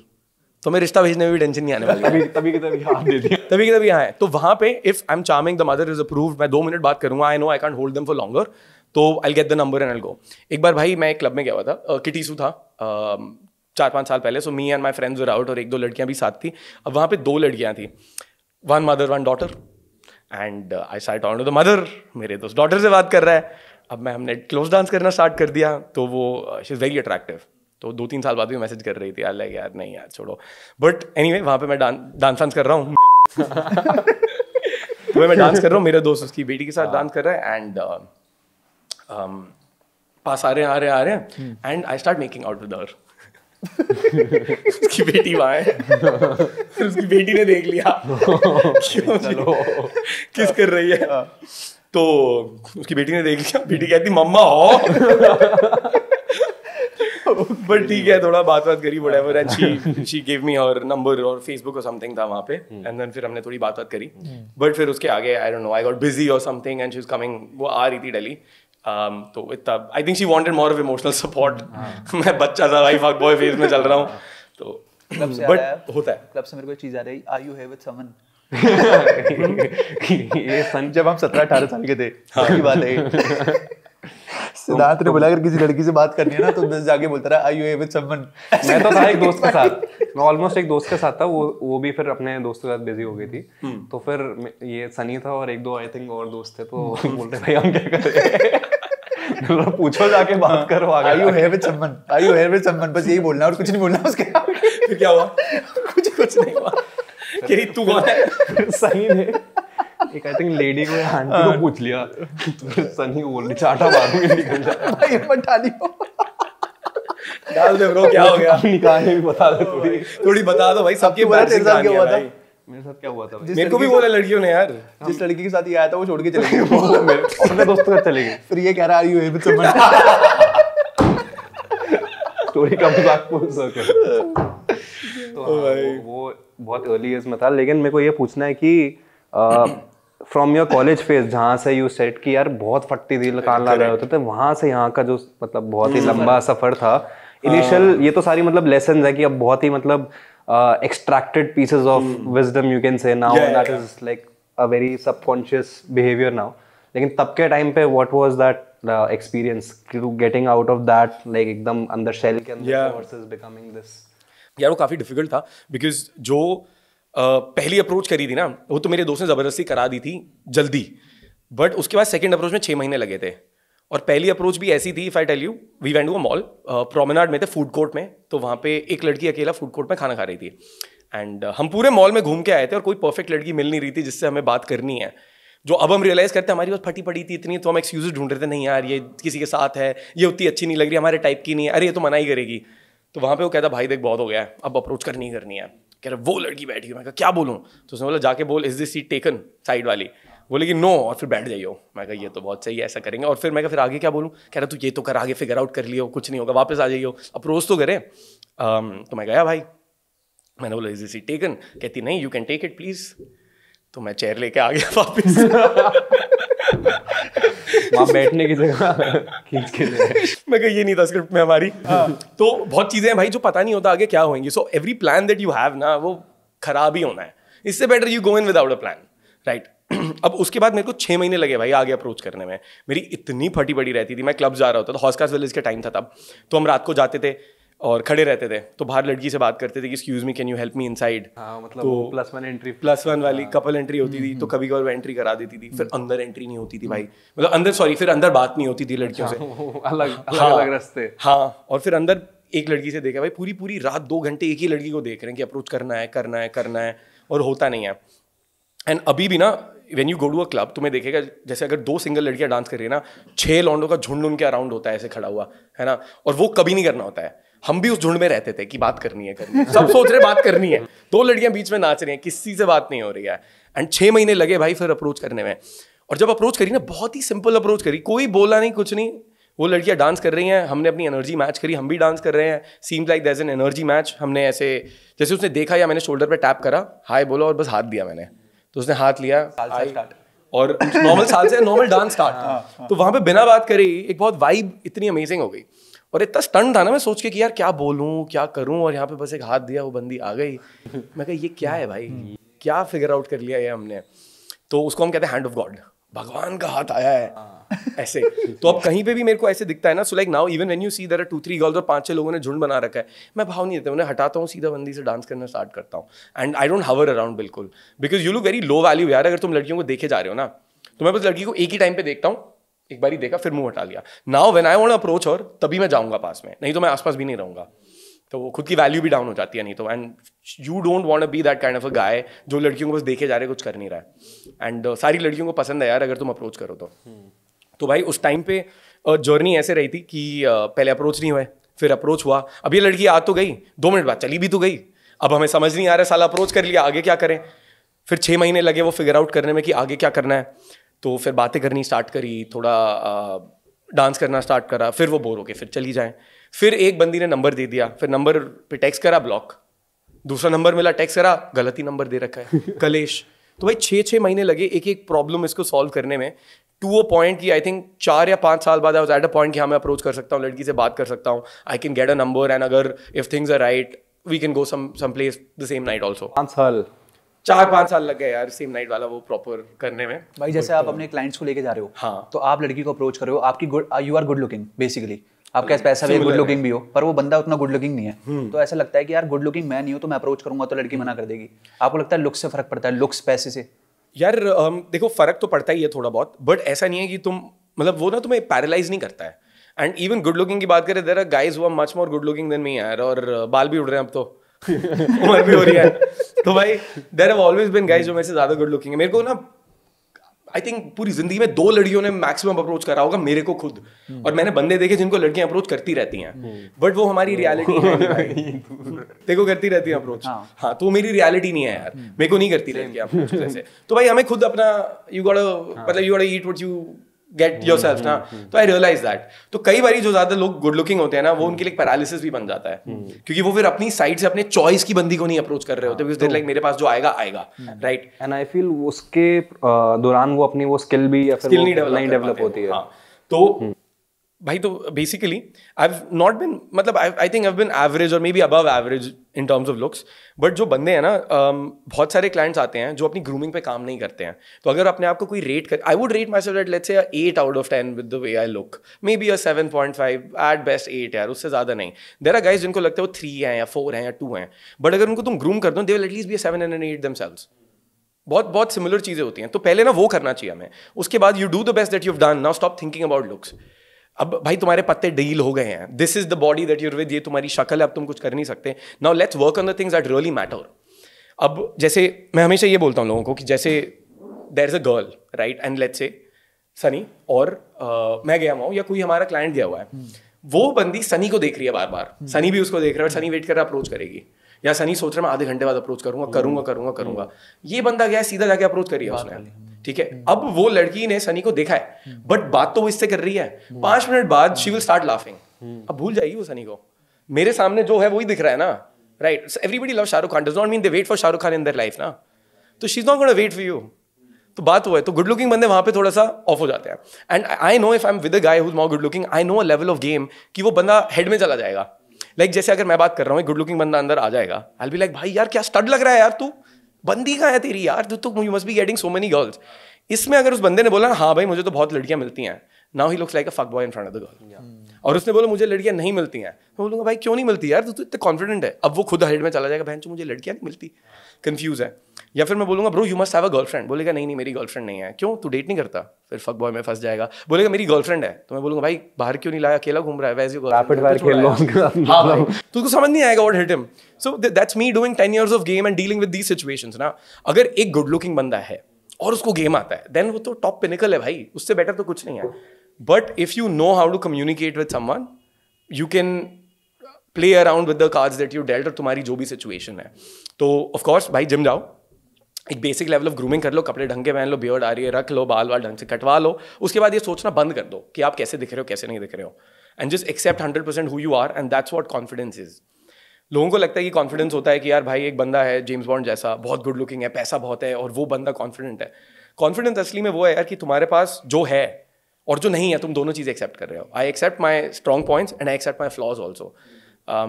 Speaker 1: तो मैं रिश्ता भेजने में भी टेंशन नहीं आने वाली तभी
Speaker 3: तभी तभी हाँ दे
Speaker 1: दिया तभी तभी हाँ है तो वहाँ पे if I am charming the mother is approve मैं दो मिनट बात करूँगा I know I can't hold them for longer तो I get the number and I go एक बार भाई मैं एक क्लब में गया हुआ था किटीसू था चार पाँच साल पहले so me and my friends were out और एक दो लड़कियाँ भी साथ थी अब वहाँ पे दो लड़कियाँ थी one mother one daughter and I sight on the mother मेरे दोस्त डॉटर से बात कर रहा है अब मैं हमने क्लोज डांस करना स्टार्ट कर दिया तो वो शी इज़ वेरी अट्रैक्टिव तो दो तीन साल बाद भी मैसेज कर रही थी यार लाइक यार नहीं यार छोड़ो बट एनी anyway, वहाँ पर मैं डांस वांस कर रहा हूँ तो मैं डांस कर रहा हूँ मेरे दोस्त उसकी बेटी के साथ डांस हाँ। कर रहा है एंड uh, um, पास आ रहे हैं आ रहे हैं आ रहे हैं and I start making out with उसकी बेटी वहां है फिर उसकी बेटी ने देख लिया चलो किस कर रही है हाँ। तो उसकी बेटी ने देख लिया बेटी कहती मम्मा हो बट ठीक है थोड़ा बात बात करी what and she she give me her number और फेसबुक और समथिंग था वहाँ पे एंड hmm. देन फिर हमने थोड़ी बात बात करी बट hmm. फिर उसके आगे I don't know I got busy और something and she is coming वो आ रही थी डेली um, तो इतना I think she wanted more of emotional support मैं बच्चा था भाई आग बॉय
Speaker 3: फेज में चल रहा हूँ हाँ. तो बट
Speaker 2: होता है क्लब से मेरे को चीज आ रही I you have with someone
Speaker 3: ये सन जब हम सत्रह अठारह साल के थे हाँ। बात
Speaker 2: है सिद्धार्थ ने बोला अगर किसी लड़की से बात करनी है ना तो
Speaker 3: बस जाके बोलता रहा आई यू विद समवन मैं तो था एक दोस्त के साथ ऑलमोस्ट एक दोस्त के साथ था वो वो भी फिर अपने दोस्त के साथ बिजी हो गई थी हम्म। तो फिर ये सनी था और एक दो आई थिंक और दोस्त थे तो हम्म। बोल रहे भाई हम क्या करें पूछो जाके बात हाँ। करो आगे I you have
Speaker 2: a common I you have a common बस यही
Speaker 3: बोलना और कुछ नहीं बोलना उसके क्या हुआ कुछ कुछ नहीं हुआ कि तू कौन है सही है एक आई थिंक लेडी को आंटी को हाँ। पूछ लिया तो सनी बोल रही चाटा मारूंगी निकल जा भाई मत डालियो डाल दे ब्रो क्या हो गया निकाले भी बता दे थोड़ी
Speaker 1: थोड़ी बता दो भाई सबके बारे में क्या हुआ था
Speaker 3: मेरे साथ क्या हुआ
Speaker 2: था भाई मेरे को भी बोला लड़कियों ने यार जिस लड़की के साथ ये आया था वो छोड़ के चले गए अपने दोस्तों का चले गए फिर ये कह रहा are you able to someone
Speaker 3: story का बैक फुल सर्कल तो हाँ, वो बहुत अर्ली एज में था लेकिन मेरे को ये पूछना है कि फ्रॉम योर कॉलेज फेज जहाँ से यू सेट कि यार बहुत फटती थी कान ला रहे होते थे वहाँ से यहाँ का जो मतलब बहुत ही hmm. लंबा सफर था इनिशियल hmm. ये तो सारी मतलब लेसन है कि अब बहुत ही मतलब extracted pieces of wisdom you can say now that is like a very subconscious behaviour now लेकिन तब के टाइम पे what was that experience getting out of that like एकदम अंदर शेल के अंदर वर्सेस
Speaker 1: बिकमिंग दिस यार वो काफी डिफिकल्ट था बिकॉज जो पहली अप्रोच करी थी ना वो तो मेरे दोस्त ने ज़बरदस्ती करा दी थी जल्दी बट उसके बाद सेकेंड अप्रोच में छः महीने लगे थे और पहली अप्रोच भी ऐसी थी if I tell you we went to a mall promenade में थे फूड कोर्ट में तो वहाँ पे एक लड़की अकेला फूड कोर्ट में खाना खा रही थी एंड हम पूरे मॉल में घूम के आए थे और कोई परफेक्ट लड़की मिल नहीं रही थी जिससे हमें बात करनी है जो अब हम रियलाइज़ करते हैं हमारी बस फटी पड़ी थी इतनी तो हम एक्सक्यूज ढूंढ रहे थे नहीं यार ये किसी के साथ है ये उतनी अच्छी नहीं लग रही हमारे टाइप की नहीं है अरे ये तो मना ही करेगी तो वहाँ पे वो कहता भाई देख बहुत हो गया है अब अप्रोच करनी ही करनी है कह रहे वो लड़की बैठी हुई मैं कहा क्या बोलूँ तो उसने बोला जाके बोल is this seat taken side वाली बोले कि नो और फिर बैठ जाइयो मैं कहा ये तो बहुत सही है ऐसा करेंगे और फिर मैं फिर आगे क्या बोलूँ कह रहा तू ये तो कर आगे फिगर आउट कर लियो कुछ नहीं होगा वापस आ जाइयो अप्रोच तो करें तो मैं गया भाई मैंने बोला इज दिस सीट टेकन कहती नहीं you can take it please तो मैं चेयर लेके आ गया वापस वहाँ बैठने
Speaker 3: की जगह खींच के
Speaker 1: मैं कह ये नहीं था स्क्रिप्ट में हमारी हाँ, तो बहुत चीज़ें हैं भाई जो पता नहीं होता आगे क्या होंगी so every plan that you have ना वो खराब ही होना है इससे better you go in without a plan right अब उसके बाद मेरे को छः महीने लगे भाई आगे अप्रोच करने में मेरी इतनी फटी पड़ी रहती थी मैं क्लब जा रहा होता था हॉस्कास विलेज का टाइम था तब तो हम रात को जाते थे और खड़े रहते थे तो बाहर लड़की से बात करते थे कि excuse me can you help me in
Speaker 3: मतलब तो plus
Speaker 1: one entry plus one वाली कपल हाँ। एंट्री होती थी हम्म, तो हम्म। कभी कभी वो एंट्री करा देती थी फिर हम्म। अंदर एंट्री नहीं होती थी भाई मतलब अंदर सॉरी फिर अंदर बात नहीं होती थी लड़कियों से हाँ, हाँ, अलग अलग रास्ते हाँ और फिर अंदर एक लड़की से देखा भाई पूरी पूरी रात दो घंटे एक ही लड़की को देख रहे हैं कि अप्रोच करना है करना है करना है और होता नहीं है एंड अभी भी ना when you go to a club तुम्हें देखेगा जैसे अगर दो सिंगल लड़कियां डांस कर रही है ना छह लॉन्डो का झुंड उनके अराउंड होता है ऐसे खड़ा हुआ है ना और वो कभी नहीं करना होता है हम भी उस झुंड में रहते थे कि बात करनी है करनी है सब सोच रहे बात करनी है दो लड़कियां बीच में नाच रही हैं किसी से बात नहीं हो रही है एंड छह महीने लगे भाई फिर अप्रोच करने में और जब अप्रोच करी ना बहुत ही सिंपल अप्रोच करी कोई बोला नहीं कुछ नहीं वो लड़कियां डांस कर रही हैं हमने अपनी एनर्जी मैच करी हम भी डांस कर रहे हैं seems like there's an energy match हमने ऐसे जैसे उसने देखा या मैंने शोल्डर पर टैप करा हाई बोला और बस हाथ दिया मैंने तो उसने हाथ लिया और नॉर्मल साल से नॉर्मल डांस स्टार्ट तो वहां पे बिना बात करे एक बहुत वाइब इतनी अमेजिंग हो गई और इतना स्टंट था ना मैं सोच के कि यार क्या बोलूँ क्या करूँ और यहाँ पे बस एक हाथ दिया वो बंदी आ गई मैं कहा ये क्या है भाई क्या फिगर आउट कर लिया ये हमने तो उसको हम कहते हैं हैंड ऑफ गॉड भगवान का हाथ आया है हाँ। ऐसे तो अब कहीं पे भी मेरे को ऐसे दिखता है ना so like now even when you see there two three girls और पांच छह लोगों ने झुंड बना रखा है मैं भाव नहीं देता उन्हें हटाता हूँ सीधा बंदी से डांस करना स्टार्ट करता हूँ and I don't hover around बिल्कुल because you look very low value यार अगर तुम लड़कियों को देखे जा रहे हो ना तो मैं बस लड़की को एक ही टाइम पे देखता हूँ एक बारी देखा फिर मुंह हटा लिया now when I want approach और तभी मैं जाऊंगा पास में नहीं तो मैं आसपास भी नहीं रहूंगा तो वो खुद की वैल्यू भी डाउन हो जाती है नहीं तो and you don't want to be that kind of a guy जो लड़कियों को बस देखे जा रहे कुछ कर नहीं रहा है एंड uh, सारी लड़कियों को पसंद है यार अगर तुम अप्रोच करो तो hmm. तो भाई उस टाइम पे जर्नी uh, ऐसे रही थी कि uh, पहले अप्रोच नहीं हुए फिर अप्रोच हुआ अब ये लड़की आ तो गई दो मिनट बाद चली भी तो गई अब हमें समझ नहीं आ रहा साला अप्रोच कर लिया आगे क्या करें फिर छः महीने लगे वो फिगर आउट करने में कि आगे क्या करना है तो फिर बातें करनी स्टार्ट करी थोड़ा डांस करना स्टार्ट करा फिर वो बोर हो गए फिर चली जाए फिर एक बंदी ने नंबर दे दिया फिर नंबर पे टैक्स करा ब्लॉक दूसरा नंबर मिला टैक्स करा गलत ही नंबर दे रखा है कलेश तो भाई छः छः महीने लगे एक एक प्रॉब्लम इसको सॉल्व करने में टू अ पॉइंट की आई थिंक चार या पाँच साल बाद एट अ पॉइंट कि हाँ मैं अप्रोच कर सकता हूँ लड़की से बात कर सकता हूँ I can get a number and अगर if things are right we can go some some place the same night also पाँच साल चार पांच साल लग गए
Speaker 2: यार सेम नाइट वाला वो प्रॉपर करने में भाई जैसे तो आप अपने क्लाइंट्स को लेके जा रहे हो हाँ तो आप लड़की को अप्रोच कर रहे हो आपकी good you are good looking basically आपके हम्म, पैसा भी गुड लुकिंग भी हो पर वो बंदा उतना गुड लुकिंग नहीं है हम्म। तो ऐसा लगता है कि यार गुड लुकिंग मैं नहीं हूँ तो मैं अप्रोच करूंगा तो लड़की मना कर देगी आपको लगता है लुक्स से फर्क पड़ता है लुक्स पैसे से यार देखो फर्क तो पड़ता ही है थोड़ा बहुत बट ऐसा नहीं है कि तुम मतलब वो ना
Speaker 1: तुम्हें पैरालाइज नहीं करता है एंड इवन गुड लुकिंग की बात करें there are guys who are much more good looking than me यार और uh, बाल भी उड़ रहे हैं अब तो उम्र भी हो रही है तो भाई there have always been guys जो मेरे से ज्यादा गुड लुकिंग है मेरे को ना आई थिंक पूरी जिंदगी में दो लड़कियों ने मैक्सिमम अप्रोच करा होगा मेरे को खुद और मैंने बंदे देखे जिनको लड़कियां अप्रोच करती रहती हैं बट hmm. वो हमारी रियलिटी है देखो करती रहती है अप्रोच हाँ।, हाँ, तो मेरी रियलिटी नहीं है यार hmm. मेरे को नहीं करती रहती अप्रोच तो भाई हमें खुद अपना यू गॉट हाँ। मतलब you got it what you get yourself ना हम्म, हम्म। तो आई रियलाइज दैट तो कई बार जो ज्यादा लोग गुड लुकिंग होते हैं ना वो हम्म। उनके लिए पैरालिसिस भी बन जाता है क्योंकि वो फिर अपनी साइड से अपने चॉइस की बंदी को नहीं अप्रोच कर रहे होते बिकॉज देर लाइक मेरे पास जो आएगा आएगा राइट
Speaker 3: एंड आई फील उसके दौरान वो अपनी वो स्किल भी स्किल नहीं डेवलप होती
Speaker 1: है हाँ। तो भाई तो basically I have not been मतलब I think I been average और maybe above average in terms of looks but जो बंदे हैं ना um, बहुत सारे क्लाइंट्स आते हैं जो अपनी ग्रूमिंग पे काम नहीं करते हैं तो अगर अपने आप को कोई रेट कर I would rate myself let's at out of ten with the way I look maybe a seven point five at best at यार उससे ज़्यादा नहीं देर आर गाइज जिनको लगता है वो थ्री हैं या फोर हैं या टू हैं बट अगर उनको तुम ग्रूम कर दो they will at least be seven and eight themselves बहुत बहुत सिमिलर चीज़ें होती हैं तो पहले ना वो करना चाहिए हमें उसके बाद you do the best that you done now stop thinking about looks अब भाई तुम्हारे पत्ते डील हो गए हैं this is the body that you're with ये तुम्हारी शक्ल है अब तुम कुछ कर नहीं सकते now let's work on the things that really matter अब जैसे मैं हमेशा ये बोलता हूँ लोगों को कि जैसे there is a girl right and let's say Sunny और uh, मैं गया हुआ हूँ या कोई हमारा क्लाइंट गया हुआ है hmm. वो बंदी सनी को देख रही है बार बार hmm. सनी भी उसको देख रहा है और सनी वेट कर रहा अप्रोच करेगी या सनी सोच रहा है मैं आधे घंटे बाद अप्रोच करूंगा करूंगा करूंगा करूंगा ये बंदा गया सीधा जाके अप्रोच करिए उसने ठीक है हम्म। अब वो लड़की ने सनी को देखा है बट हम्म। बात तो वो इससे कर रही है हम्म। पांच मिनट बाद शी विल स्टार्ट लाफिंग अब भूल जाएगी वो सनी को मेरे सामने जो है वही दिख रहा है ना right everybody love Shahrukh Khan does not mean they wait for Shahrukh Khan in their life ना तो she is not gonna wait for you तो बात हुआ है तो गुड लुकिंग बंदे वहां पे थोड़ा सा ऑफ हो जाते हैं and I know if I am with guy who's more good looking I know level of game कि वो बंदा हेड में चला जाएगा लाइक like, जैसे अगर मैं बात कर रहा हूँ गुड लुकिंग बंदा अंदर आ जाएगा आई बी लाइक भाई यार क्या स्टड लग रहा है यार तू बंदी कहाँ है तेरी यार तू तो you must be getting so many girls इसमें अगर उस बंदे ने बोला हाँ भाई मुझे तो बहुत लड़कियाँ मिलती हैं now he looks like a fuck boy in front of the girl और उसने बोला मुझे लड़कियाँ नहीं मिलती हैं तो बोलूँगा भाई क्यों नहीं मिलती यार तू तो इतना कॉन्फिडेंट है अब वो खुद हेड में चला जाएगा बहन जो मुझे लड़कियाँ नहीं मिलती कन्फ्यूज है या फिर मैं बोलूँगा bro you must have a girlfriend बोलेगा नहीं नहीं मेरी गर्लफ्रेंड नहीं है क्यों तू डेट नहीं करता फिर फक बॉय में फंस जाएगा बोलेगा मेरी गर्लफ्रेंड है तो मैं बोलूँगा भाई बाहर क्यों नहीं लाया अकेला घूम रहा है वैसे हाँ तू समझ नहीं आएगा what hit him so that's me doing ten years of game and dealing with these situation ना अगर एक गुड लुकिंग बंदा है और उसको गेम आता है देन वो तो टॉप निकल है भाई उससे बेटर तो कुछ नहीं है but if you know how to communicate with someone you can play around with the cards that you dealt और तुम्हारी जो भी सिचुएशन है तो ऑफकोर्स भाई जिम जाओ एक बेसिक लेवल ऑफ ग्रूमिंग कर लो कपड़े ढंग के पहन लो बियर्ड आ रही है रख लो बाल वाल ढंग से कटवा लो उसके बाद ये सोचना बंद कर दो कि आप कैसे दिख रहे हो कैसे नहीं दिख रहे हो and just accept hundred percent who you are and that's what confidence is लोगों को लगता है कि कॉन्फिडेंस होता है कि यार भाई एक बंदा है जेम्स बॉन्ड जैसा बहुत गुड लुकिंग है पैसा बहुत है और वो बंदा कॉन्फिडेंट है कॉन्फिडेंस असली में वो है यार कि तुम्हारे पास जो है और जो नहीं है तुम दोनों चीजें एक्सेप्ट कर रहे हो I accept my strong points and I accept my flaws also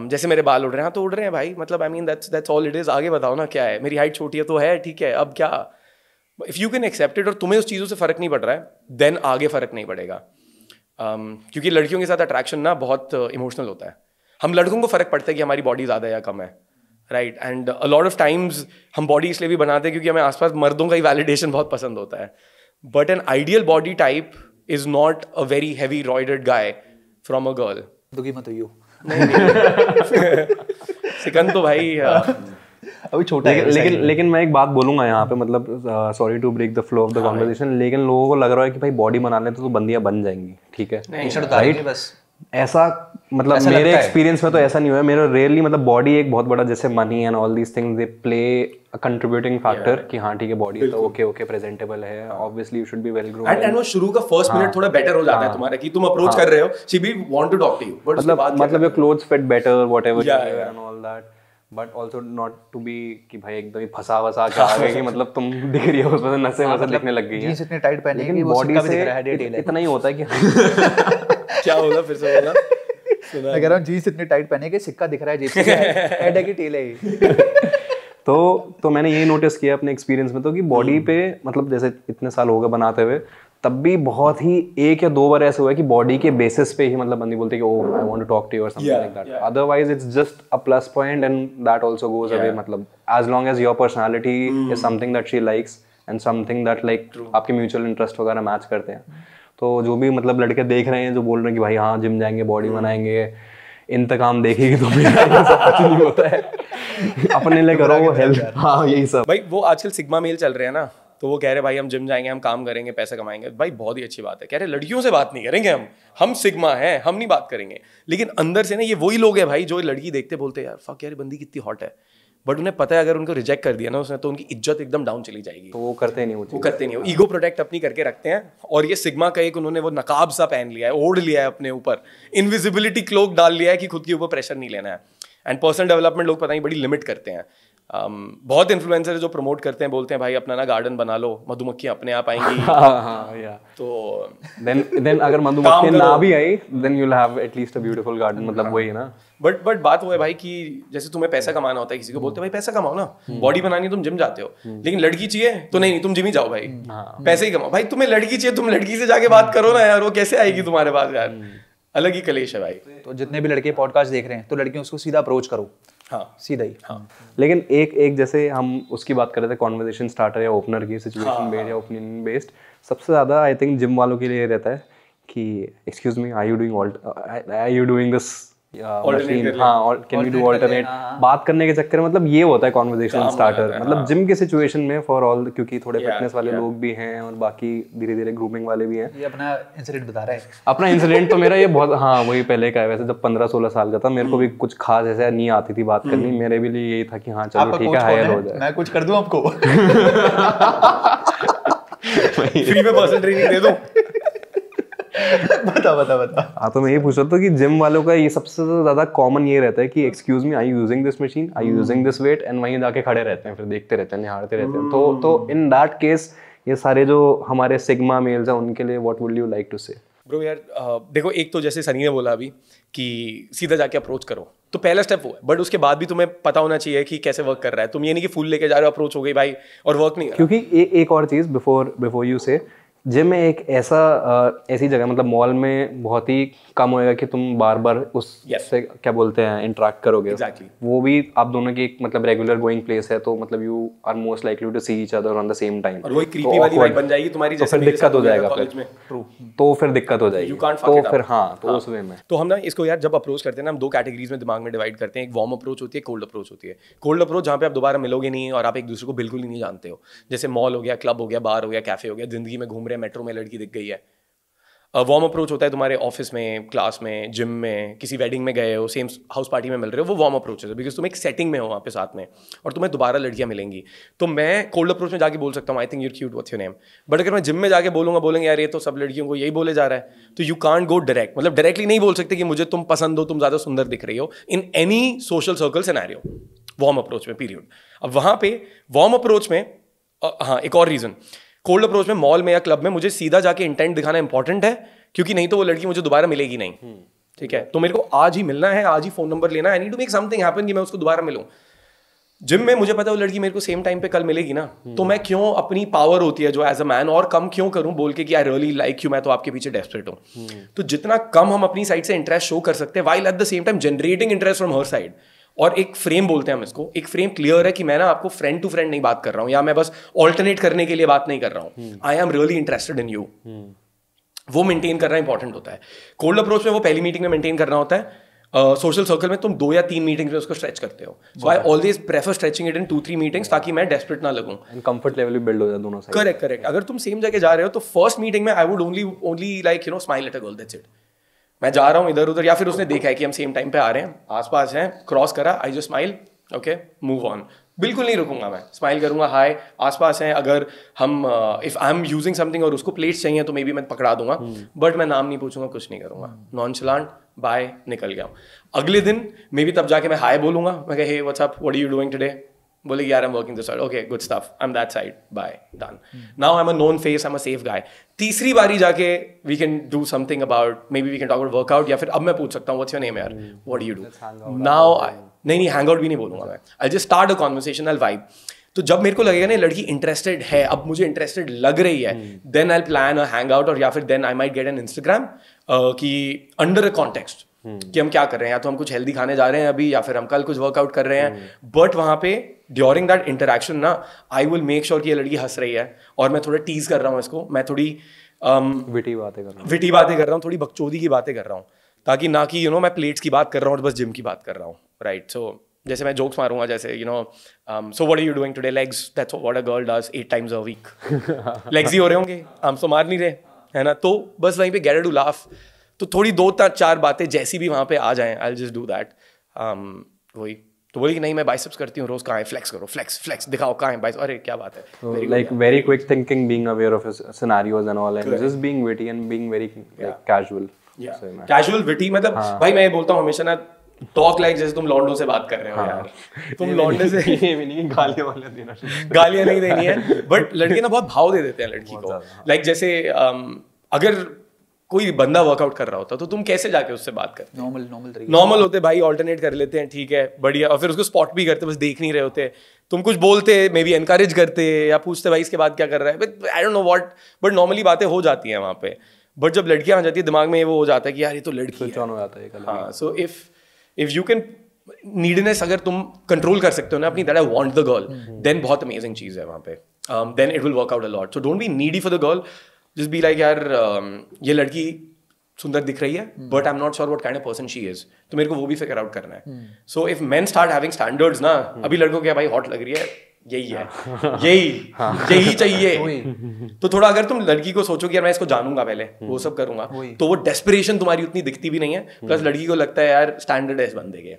Speaker 1: जैसे मेरे बाल उड़ रहे हैं हाँ, तो उड़ रहे हैं भाई मतलब I mean that's that's all it is आगे बताओ ना क्या है मेरी हाइट छोटी है तो है ठीक है अब क्या इफ़ यू कैन इट और तुम्हें उस चीज़ों से फ़र्क नहीं पड़ रहा है देन आगे फ़र्क नहीं पड़ेगा um, क्योंकि लड़कियों के साथ अट्रैक्शन ना बहुत इमोशनल uh, होता है हम लड़कों को फ़र्क पड़ता है कि हमारी बॉडी ज़्यादा या कम है right and a lot of times हम बॉडी इसलिए भी बनाते हैं क्योंकि हमें आसपास मर्दों का ही वैलिडेशन बहुत पसंद होता है but an ideal body type is not a very heavy roided guy from a girl दुखी मत यू सिकंद तो भाई हाँ।
Speaker 3: अभी छोटा लेकिन लेकिन, लेकिन मैं एक बात बोलूंगा यहाँ पे मतलब sorry to break the flow of the conversation लेकिन लोगों को लग रहा है कि भाई बॉडी बनाने तो, तो बंदियां बन जाएंगी ठीक है नहीं, नहीं, नहीं, नहीं, नहीं, नहीं, नहीं, नहीं, बस ऐसा मतलब ऐसा मेरे एक्सपीरियंस में तो ऐसा नहीं हुआ मेरा रेयरली मतलब बॉडी एक बहुत बड़ा जैसे money and all these things they play a contributing factor कि हाँ ठीक है बॉडी तो ओके ओके प्रेजेंटेबल है obviously you should be well grown and वो शुरू का फर्स्ट मिनट हाँ। थोड़ा बेटर हो जाता है हाँ। तुम्हारा कि तुम अप्रोच हाँ। कर रहे हो she be want to talk to you but मतलब मतलब your clothes fit better whatever and all that but also not to be कि भाई एकदम ही फंसा वसा के आ गए कि मतलब तुम दिख रही हो उसमें नसें वसें मतलब दिखने लग गई है जींस इतने टाइट पहने कि बॉडी से इतना ही होता है कि
Speaker 2: क्या होगा फिर से होगा मैं कह रहा हूँ जीन्स इतनी टाइट पहने के सिक्का दिख रहा है जीन्स हेड है कि टेल है
Speaker 3: तो तो मैंने यही नोटिस किया अपने एक्सपीरियंस में तो कि बॉडी हम्म। पे मतलब जैसे इतने साल हो गए बनाते हुए तब भी बहुत ही एक या दो बार ऐसे हुआ कि बॉडी के बेसिस पे ही मतलब बंदी बोलते कि oh I want to talk to you और something like that otherwise it's just a plus point and that also goes away मतलब as long as your personality is something that she likes and something that like आपके म्यूचुअल इंटरेस्ट वगैरह मैच करते हैं hmm. तो जो भी मतलब लड़के देख रहे हैं जो बोल रहे हैं कि भाई हाँ जिम जाएंगे बॉडी हम्म। बनाएंगे इंतकाम देखेगी तो कुछ नहीं होता है अपने लिए करो वो हेल्थ हाँ यही सब भाई वो आजकल सिग्मा मेल चल रहे हैं ना
Speaker 1: तो वो कह रहे भाई हम जिम जाएंगे हम काम करेंगे पैसे कमाएंगे भाई बहुत ही अच्छी बात है कह रहे लड़कियों से बात नहीं करेंगे हम हम सिग्मा हैं हम नहीं बात करेंगे लेकिन अंदर से ना ये वही लोग हैं भाई जो लड़की देखते बोलते यार फक यार बंदी कितनी हॉट है बट उन्हें पता है अगर उनको रिजेक्ट कर दिया ना उसने तो उनकी इज्जत एकदम डाउन चली जाएगी तो वो करते नहीं वो करते नहीं हो ईगो प्रोटेक्ट अपनी करके रखते हैं और ये सिग्मा का एक उन्होंने वो नकाब सा पहन लिया है ओढ़ लिया है अपने ऊपर इनविजिबिलिटी क्लोक डाल लिया है कि खुद के ऊपर प्रेशर नहीं लेना है एंड पर्सनल डेवलपमेंट लोग पता नहीं बड़ी लिमिट करते हैं um, बहुत इन्फ्लुएंसर जो प्रमोट करते हैं बोलते हैं भाई अपना ना गार्डन बना लो मधुमक्खियां अपने आप आएंगी हाँ, हाँ, yeah. तो
Speaker 3: देन देन अगर मधुमक्खियां ना भी आई
Speaker 1: then you will have at least a beautiful garden
Speaker 3: मतलब वही ना
Speaker 1: बट बट बात वो है भाई कि जैसे तुम्हें पैसा कमाना होता है किसी को बोलते भाई पैसा कमाओ ना बॉडी हम्म। बनानी तुम जिम जाते हो हम्म। लेकिन लड़की चाहिए तो नहीं तुम जिम ही जाओ भाई हम्म। हाँ। पैसे ही कमाओ भाई तुम्हें लड़की चाहिए तुम लड़की से जाके बात करो ना यार वो कैसे आएगी तुम्हारे
Speaker 2: पास यार अलग ही कलेश है भाई तो जितने भी लड़के पॉडकास्ट देख रहे हैं तो लड़कियों उसको सीधा अप्रोच करो हाँ सीधा ही हाँ
Speaker 3: लेकिन एक एक जैसे हम उसकी बात कर रहे थे कॉन्वर्जेशन स्टार्टर या ओपनर की सिचुएशन बेस्ड हाँ, हाँ। या ओपिनियन बेस्ड सबसे ज़्यादा आई थिंक जिम वालों के लिए रहता है कि excuse me I you doing I you doing this हाँ, हाँ, हाँ. बात करने के चक्कर में मतलब ये होता है कॉन्वर्जेशन स्टार्टर मतलब जिम के सिचुएशन में फॉर ऑल क्योंकि थोड़े फिटनेस वाले लोग भी हैं और बाकी धीरे धीरे ग्रूमिंग वाले भी हैं अपना इंसिडेंट बता अपना इंसिडेंट तो मेरा ये बहुत हाँ वही पहले का है वैसे जब पंद्रह सोलह साल का था मेरे को भी हम्म. कुछ खास ऐसा नहीं आती थी बात करनी हम्म. मेरे भी लिए यही था कि हाँ चलो ठीक है हायर हो जाए
Speaker 2: मैं कुछ कर दू आपको
Speaker 3: फ्री में पर्सनल ट्रेनिंग दे दूं बता बता बता हाँ तो मैं ये पूछ रहा था कि जिम वालों का ये सबसे ज़्यादा कॉमन ये रहता है कि excuse me I using this machine I using this weight and वहीं जाके खड़े रहते हैं फिर देखते रहते हैं निहारते रहते हैं तो hmm. तो इन दैट केस ये सारे जो हमारे सिग्मा मेल्स हैं उनके लिए what would you like to say
Speaker 1: bro यार देखो एक तो जैसे सनी ने बोला अभी कि सीधा जाके अप्रोच करो तो पहला स्टेप वो है बट उसके बाद भी तुम्हें पता होना चाहिए कि कैसे वर्क कर रहा है तुम ये नहीं कि फूल लेके जा रहे हो अप्रोच हो गई भाई और वर्क नहीं क्योंकि
Speaker 3: ए, एक और चीज़ before before you say gym एक ऐसा ऐसी जगह मतलब मॉल में बहुत ही कम होएगा कि तुम बार बार उससे yes. क्या बोलते हैं इंटरेक्ट करोगे exactly. वो भी आप दोनों की एक मतलब रेगुलर गोइंग प्लेस है तो मतलब you are most likely to see each other on the same time और वही क्रीपी तो वाली वाइब बन जाएगी तुम्हारी तो जैसे फिर दिक्कत हो जाएगा कॉलेज में ट्रू तो फिर दिक्कत हो जाएगी तो फिर हां तो हाँ। उस वे में
Speaker 1: तो हम ना इसको यार जब अप्रोच करते हैं ना हम दो कैटेगरीज में दिमाग में डिवाइड करते हैं एक वार्म अप्रोच होती है कोल्ड अप्रोच होती है कोल्ड अप्रोच जहाँ पे आप दोबारा मिलोगे नहीं और आप एक दूसरे को बिल्कुल ही नहीं जानते हो जैसे मॉल हो गया क्लब हो गया बार हो गया कैफे हो गया जिंदगी में घूम रहे हैं मेट्रो में लड़की दिख गई है वार्म अप्रोच होता है तुम्हारे ऑफिस में क्लास में जिम में किसी वेडिंग में गए हो सेम हाउस पार्टी में मिल रहे हो वो वार्म अप्रोच है बिकॉज तुम एक सेटिंग में हो वहाँ पे साथ में और तुम्हें दोबारा लड़कियाँ मिलेंगी तो मैं कोल्ड अप्रोच में जाके बोल सकता हूँ I think you're cute what you name but अगर मैं जिम में जाके बोलूँगा बोलेंगे यार ये तो सब लड़कियों को यही बोले जा रहा है तो यू कान गो डायरेक्ट मतलब डायरेक्टली नहीं बोल सकते कि मुझे तुम पसंद हो तुम ज़्यादा सुंदर दिख रही हो in any social circle scenario warm approach में पीरियड अब वहाँ पे वार्म अप्रोच में हाँ एक और रीज़न कोल्ड अप्रोच में मॉल में या क्लब में मुझे सीधा जाके इंटेंट दिखाना इंपॉर्टेंट है क्योंकि नहीं तो वो लड़की मुझे दोबारा मिलेगी नहीं हम्म। ठीक है तो मेरे को आज ही मिलना है आज ही फोन नंबर लेना I need to make something कि मैं उसको दोबारा मिलूं जिम में मुझे पता है वो लड़की मेरे को सेम टाइम पे कल मिलेगी ना हम्म। तो मैं क्यों अपनी पावर होती है जो एज अ मैन और कम क्यों करूं बोल के कि आई रियली लाइक यू मैं तो आपके पीछे डेस्परेट हूं हम्म। तो जितना कम हम अपनी साइड से इंटरेस्ट शो कर सकते हैं while at the same time generating interest from her side और एक फ्रेम बोलते हैं हम इसको एक फ्रेम क्लियर है कि मैं ना आपको फ्रेंड टू फ्रेंड नहीं बात कर रहा हूँ या मैं बस ऑल्टरनेट करने के लिए बात नहीं कर रहा हूँ I am really interested in you वो मेंटेन करना इंपॉर्टेंट होता है कोल्ड अप्रोच में वो पहली मीटिंग में मेंटेन करना होता है सोशल uh, सर्कल में तुम दो या तीन मीटिंग्स में उसको स्ट्रेच करते हो so I always prefer stretching it in two three meetings ताकि मैं डेस्परेट ना लगूं एंड कंफर्ट लेवल भी बिल्ड हो जाए दोनों साइड करेक्ट करेक्ट अगर तुम सेम जगह जा रहे हो तो फर्स्ट मीटिंग में I would only only like you know smile at a girl that's it मैं जा रहा हूँ इधर उधर या फिर उसने देखा है कि हम सेम टाइम पे आ रहे हैं आसपास हैं क्रॉस करा आई जो स्माइल ओके मूव ऑन बिल्कुल नहीं रुकूंगा मैं स्माइल करूंगा हाय आसपास हैं अगर हम if I am using something और उसको प्लेट्स चाहिए तो मे बी मैं पकड़ा दूंगा बट hmm. मैं नाम नहीं पूछूंगा कुछ नहीं करूंगा नॉन चलांट बाय निकल गया हूँ अगले दिन मे बी तब जाके मैं हाय बोलूंगा मैं कहे hey what's up what you doing today बोले यार I am working this okay good stuff I am that side bye done now I am a known face I am a safe guy तीसरी बारी जाके we can do something about maybe we can talk about workout या फिर अब मैं पूछ सकता हूँ व्हाट्स योर नेम यार what do you do now नहीं नहीं हैंग आउट भी नहीं बोलूंगा मैं I just start a conversation I vibe तो जब मेरे को लगेगा ना लड़की इंटरेस्टेड है अब मुझे इंटरेस्टेड लग रही है then I plan a hang out और या फिर then I might get an Instagram की अंडर अ कॉन्टेक्स्ट कि हम क्या कर रहे हैं या तो हम कुछ हेल्दी खाने जा रहे हैं अभी या फिर हम कल कुछ वर्कआउट कर रहे हैं बट हम्म। वहां पे ड्यूरिंग दैट इंटरेक्शन ना आई विल मेक श्योर कि ये लड़की हंस रही है और मैं थोड़ा टीज कर रहा हूँ इसको मैं थोड़ी um, विटी बातें कर रहा हूँ विटी बातें कर रहा हूँ थोड़ी बकचोदी की बातें कर रहा हूँ ताकि ना कि यू नो मैं प्लेट्स की बात कर रहा हूँ और बस जिम की बात कर रहा हूँ राइट सो जैसे मैं जोक्स मारूंगा जैसे you know so what are you doing today legs that's what a girl does at times a
Speaker 3: week legs ही हो रहे
Speaker 1: होंगे हम सो तो मार नहीं रहे है ना तो बस वहीं पे गैर डू लाफ तो थोड़ी दो चार बातें जैसी भी वहाँ पे आ जाएं आई जस्ट डू दैट वही तो बोली कि नहीं मैं बाइसेप्स करती हूँ रोज कहाँ है फ्लेक्स करो फ्लेक्स फ्लेक्स दिखाओ कहाँ है बाइस अरे क्या बात
Speaker 3: है like very quick thinking being aware of scenarios and all and just being witty and being very casual casual witty मतलब हाँ।
Speaker 1: भाई मैं बोलता हूँ हमेशा ना टॉक लाइक जैसे तुम लॉन्डो से बात कर रहे हो हाँ. यार तुम लॉन्डो से ये
Speaker 3: भी नहीं गालियां वाले देना
Speaker 1: गालियां नहीं देनी है बट लड़के ना बहुत भाव दे देते हैं लड़की को लाइक हाँ। जैसे um, अगर कोई बंदा वर्कआउट कर रहा होता तो तुम कैसे जाके उससे बात करते
Speaker 2: नॉर्मल नॉर्मल नॉर्मल
Speaker 1: होते भाई ऑल्टरनेट कर लेते हैं ठीक है बढ़िया और फिर उसको स्पॉट भी करते बस देख नहीं रहे होते तुम कुछ बोलते मे बी एनकरेज करते या पूछते भाई इसके बाद क्या कर रहा है but I don't know what but normally बातें हो जाती हैं वहाँ पे बट जब लड़कियाँ आ जाती है दिमाग में वो हो जाता है कि यार ये तो लड़की हो जाता है हाँ so if if you can neediness अगर तुम कंट्रोल कर सकते हो ना अपनी that I want the girl then बहुत अमेजिंग चीज़ है वहाँ पे then it will work out a lot so don't be needy for the girl just be like यार um, ये लड़की सुंदर दिख रही है but I am not sure what kind person she is तो मेरे को वो भी फिगर आउट करना है so if man start having standards ना hmm. अभी लड़कों के भाई हॉट लग रही है यही है हाँ। यही हाँ। यही चाहिए तो थोड़ा अगर तुम लड़की को सोचो कि यार मैं इसको जानूंगा पहले hmm. वो सब करूंगा तो वो डेस्परेशन तुम्हारी उतनी दिखती भी नहीं है प्लस hmm. लड़की को लगता है यार स्टैंडर्ड है इस बंदे के